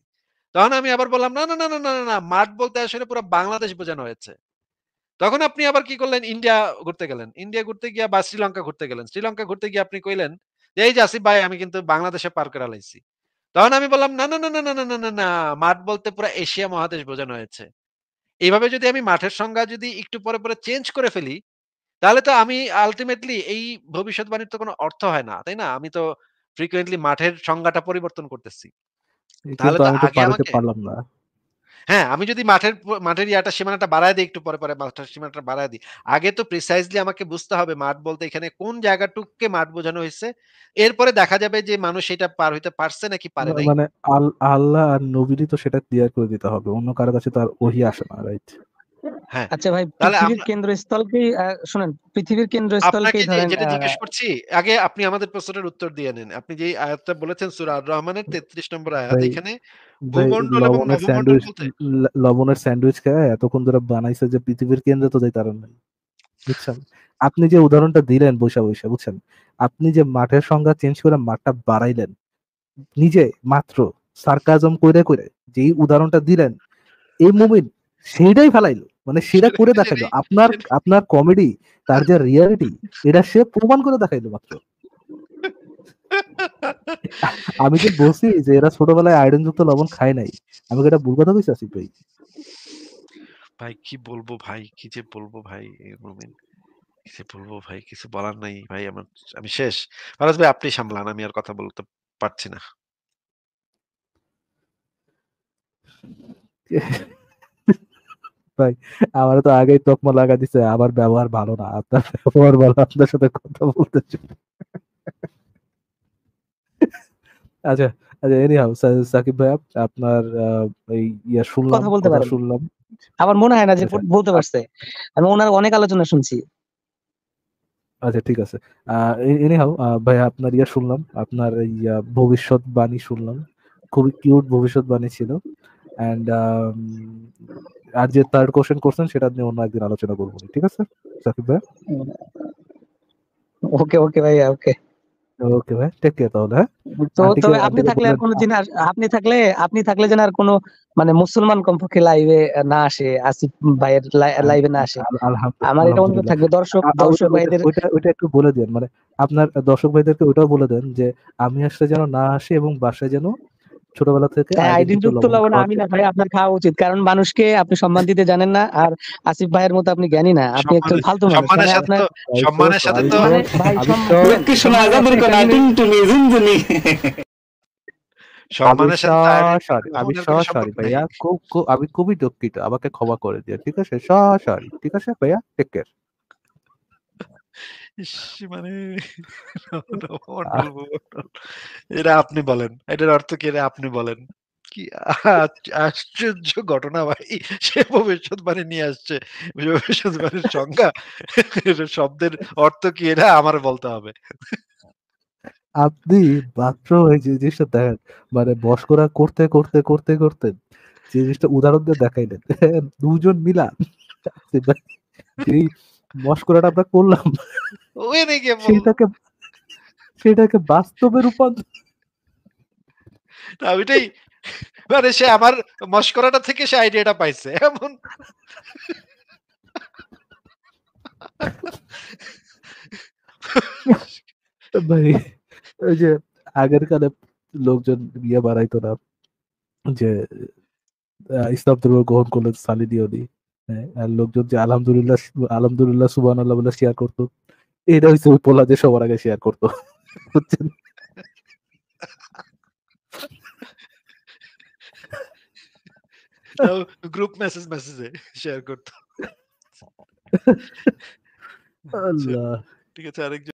তখন আমি আবার বললাম না না না না না না মাঠ বলতে আসলে পুরো বাংলাদেশ বোঝানো হয়েছে তখন আপনি আবার কি করলেন ইন্ডিয়া ঘুরতে গেলেন ইন্ডিয়া ঘুরতে গিয়া বা শ্রীলঙ্কা ঘুরতে গেলেন শ্রীলঙ্কা ঘুরতে গিয়ে আপনি কইলেন যে এই যে আসি ভাই আমি কিন্তু বাংলাদেশে পার করে লাইছি তখন আমি বললাম না না না না না না না না মাঠ বলতে পুরো এশিয়া মহাদেশ বোঝানো হয়েছে এইভাবে যদি আমি মাঠের সংজ্ঞা যদি একটু পরে পরে চেঞ্জ করে ফেলি তাহলে তো আমি আলটিমেটলি এই ভবিষ্যৎবাণীর তো কোনো অর্থ হয় না তাই না আমি তো ফ্রিকোয়েন্টলি মাঠের সংজ্ঞাটা পরিবর্তন করতেছি তাহলে তো আগে আমাকে পারলাম না হ্যাঁ আমি যদি মাঠের মাঠের ইয়াটা সীমানাটা বাড়ায় দিই একটু পরে পরে মাঠের সীমানাটা বাড়ায় দিই আগে তো প্রিসাইজলি আমাকে বুঝতে হবে মাঠ বলতে এখানে কোন জায়গাটুককে মাঠ বোঝানো হয়েছে এরপরে দেখা যাবে যে মানুষ সেটা পার হইতে পারছে নাকি পারে নাই মানে আল্লাহ আর নবীরই তো সেটা ক্লিয়ার করে দিতে হবে অন্য কারো কাছে তো আর ওহি আসে না রাইট হ্যাঁ। আচ্ছা আপনি যে লবণের স্যান্ডউইচ খায় এতক্ষণ ধরে বানাইছে যে পৃথিবীর কেন্দ্রে তো যাই নাই বুঝছেন আপনি যে উদাহরণটা দিলেন বৈশা বৈশা বুঝছেন আপনি যে মাঠের সংখ্যা চেঞ্জ করে মাঠটা বাড়াইলেন নিজে মাত্র সার্কাজম কইরে কইরে যেই উদাহরণটা দিলেন এই মুভমেন্ট সেটাই ফেলাইলো মানে সেটা করে দেখাইলো আপনার আপনার কমেডি তার যে রিয়ালিটি এটা সে প্রমাণ করে দেখাইলো মাত্র আমি যে বলছি যে এরা ছোটবেলায় আয়রন যুক্ত লবণ খায় নাই আমি এটা ভুল কথা কইছি আসিফ ভাই ভাই কি বলবো ভাই কি যে বলবো ভাই এই কিছু বলবো ভাই কিছু বলার নাই ভাই আমার আমি শেষ ফারাজ ভাই আপনি সামলান আমি আর কথা বলতে পারছি না <laughs> ভাই আমার তো আগেই তকমা লাগা দিছে আমার ব্যবহার ভালো না আপনার ব্যবহার ভালো আপনার সাথে কথা বলতে আচ্ছা আচ্ছা এনি হাউ সাকিব ভাই আপনার ইয়া শুনলাম কথা বলতে পারেন শুনলাম আমার মনে হয় না যে বলতে আচ্ছা, পারছে আমি ওনার অনেক আলোচনা শুনছি আচ্ছা ঠিক আছে এনি হাউ ভাই আপনার ইয়া শুনলাম আপনার ইয়া ভবিষ্যৎ বাণী শুনলাম খুবই কিউট ভবিষ্যৎ বাণী ছিল অ্যান্ড আর যে থার্ড কোশ্চেন করছেন সেটা নিয়ে অন্য একদিন আলোচনা করবো ঠিক আছে সাকিব ভাই ওকে ওকে ভাই ওকে ওকে ভাই টেক কেয়ার তাহলে হ্যাঁ? তো তবে আপনি থাকলে আর কোনো দিন আপনি থাকলে আপনি থাকলে যেন আর কোনো মানে মুসলমান কমপক্ষে লাইভে না আসে আসিফ ভাইয়ের লাইভে না আসে আমার এটা অনুরোধ থাকবে দর্শক দর্শক ভাইদের ওটা ওটা একটু বলে দেন মানে আপনার দর্শক ভাইদেরকে ওটাও বলে দেন যে আমি আসলে যেন না আসে এবং বাসায় যেন ছোটবেলা থেকে আইডিন যুক্ত লবণ আমি না ভাই আপনার খাওয়া উচিত কারণ মানুষকে আপনি সম্মান দিতে জানেন না আর আসিফ ভাইয়ের মতো আপনি জ্ঞানী না আপনি একজন ফালতু মানুষ সম্মানের মানে সাথে তো মানে ভাই সম্মান সম্মানের সাথে আমি সরি ভাইয়া খুব আমি খুবই দুঃখিত আমাকে ক্ষমা করে দিও ঠিক আছে সরি ঠিক আছে ভাইয়া টেক কেয়ার মানে এটা <laughs> আপনি বলেন এটার অর্থ কি এটা আপনি বলেন কি আশ্চর্য ঘটনা ভাই সে ভবিষ্যৎবাণী নিয়ে আসছে ভবিষ্যৎবাণীর সংজ্ঞা শব্দের অর্থ কি এটা আমার বলতে হবে আপনি মাত্র ওই জিনিসটা দেখেন মানে বস্করা করতে করতে করতে করতে যে জিনিসটা উদাহরণ দিয়ে দেখাইলেন দুজন মিলা এই মস্করাটা আমরা করলাম সেটাকে সেটাকে বাস্তবে রূপান্তর মানে সে আমার মস্করাটা থেকে সে আইডিয়াটা পাইছে এমন ভাই ওই যে আগের কালে লোকজন বিয়ে বাড়াইতো না যে ইসলাম ধর্ম গ্রহণ করলে সালি দিও নি হ্যাঁ, আর লোকজন যে আলহামদুলিল্লাহ আলহামদুলিল্লাহ সুবান আল্লাহ শেয়ার করতো এটা হচ্ছে ওই পোলা যে সবার আগে শেয়ার করতো বুঝছেন গ্রুপ মেসেজ মেসেজে শেয়ার করতো আল্লাহ ঠিক আছে আরেকজন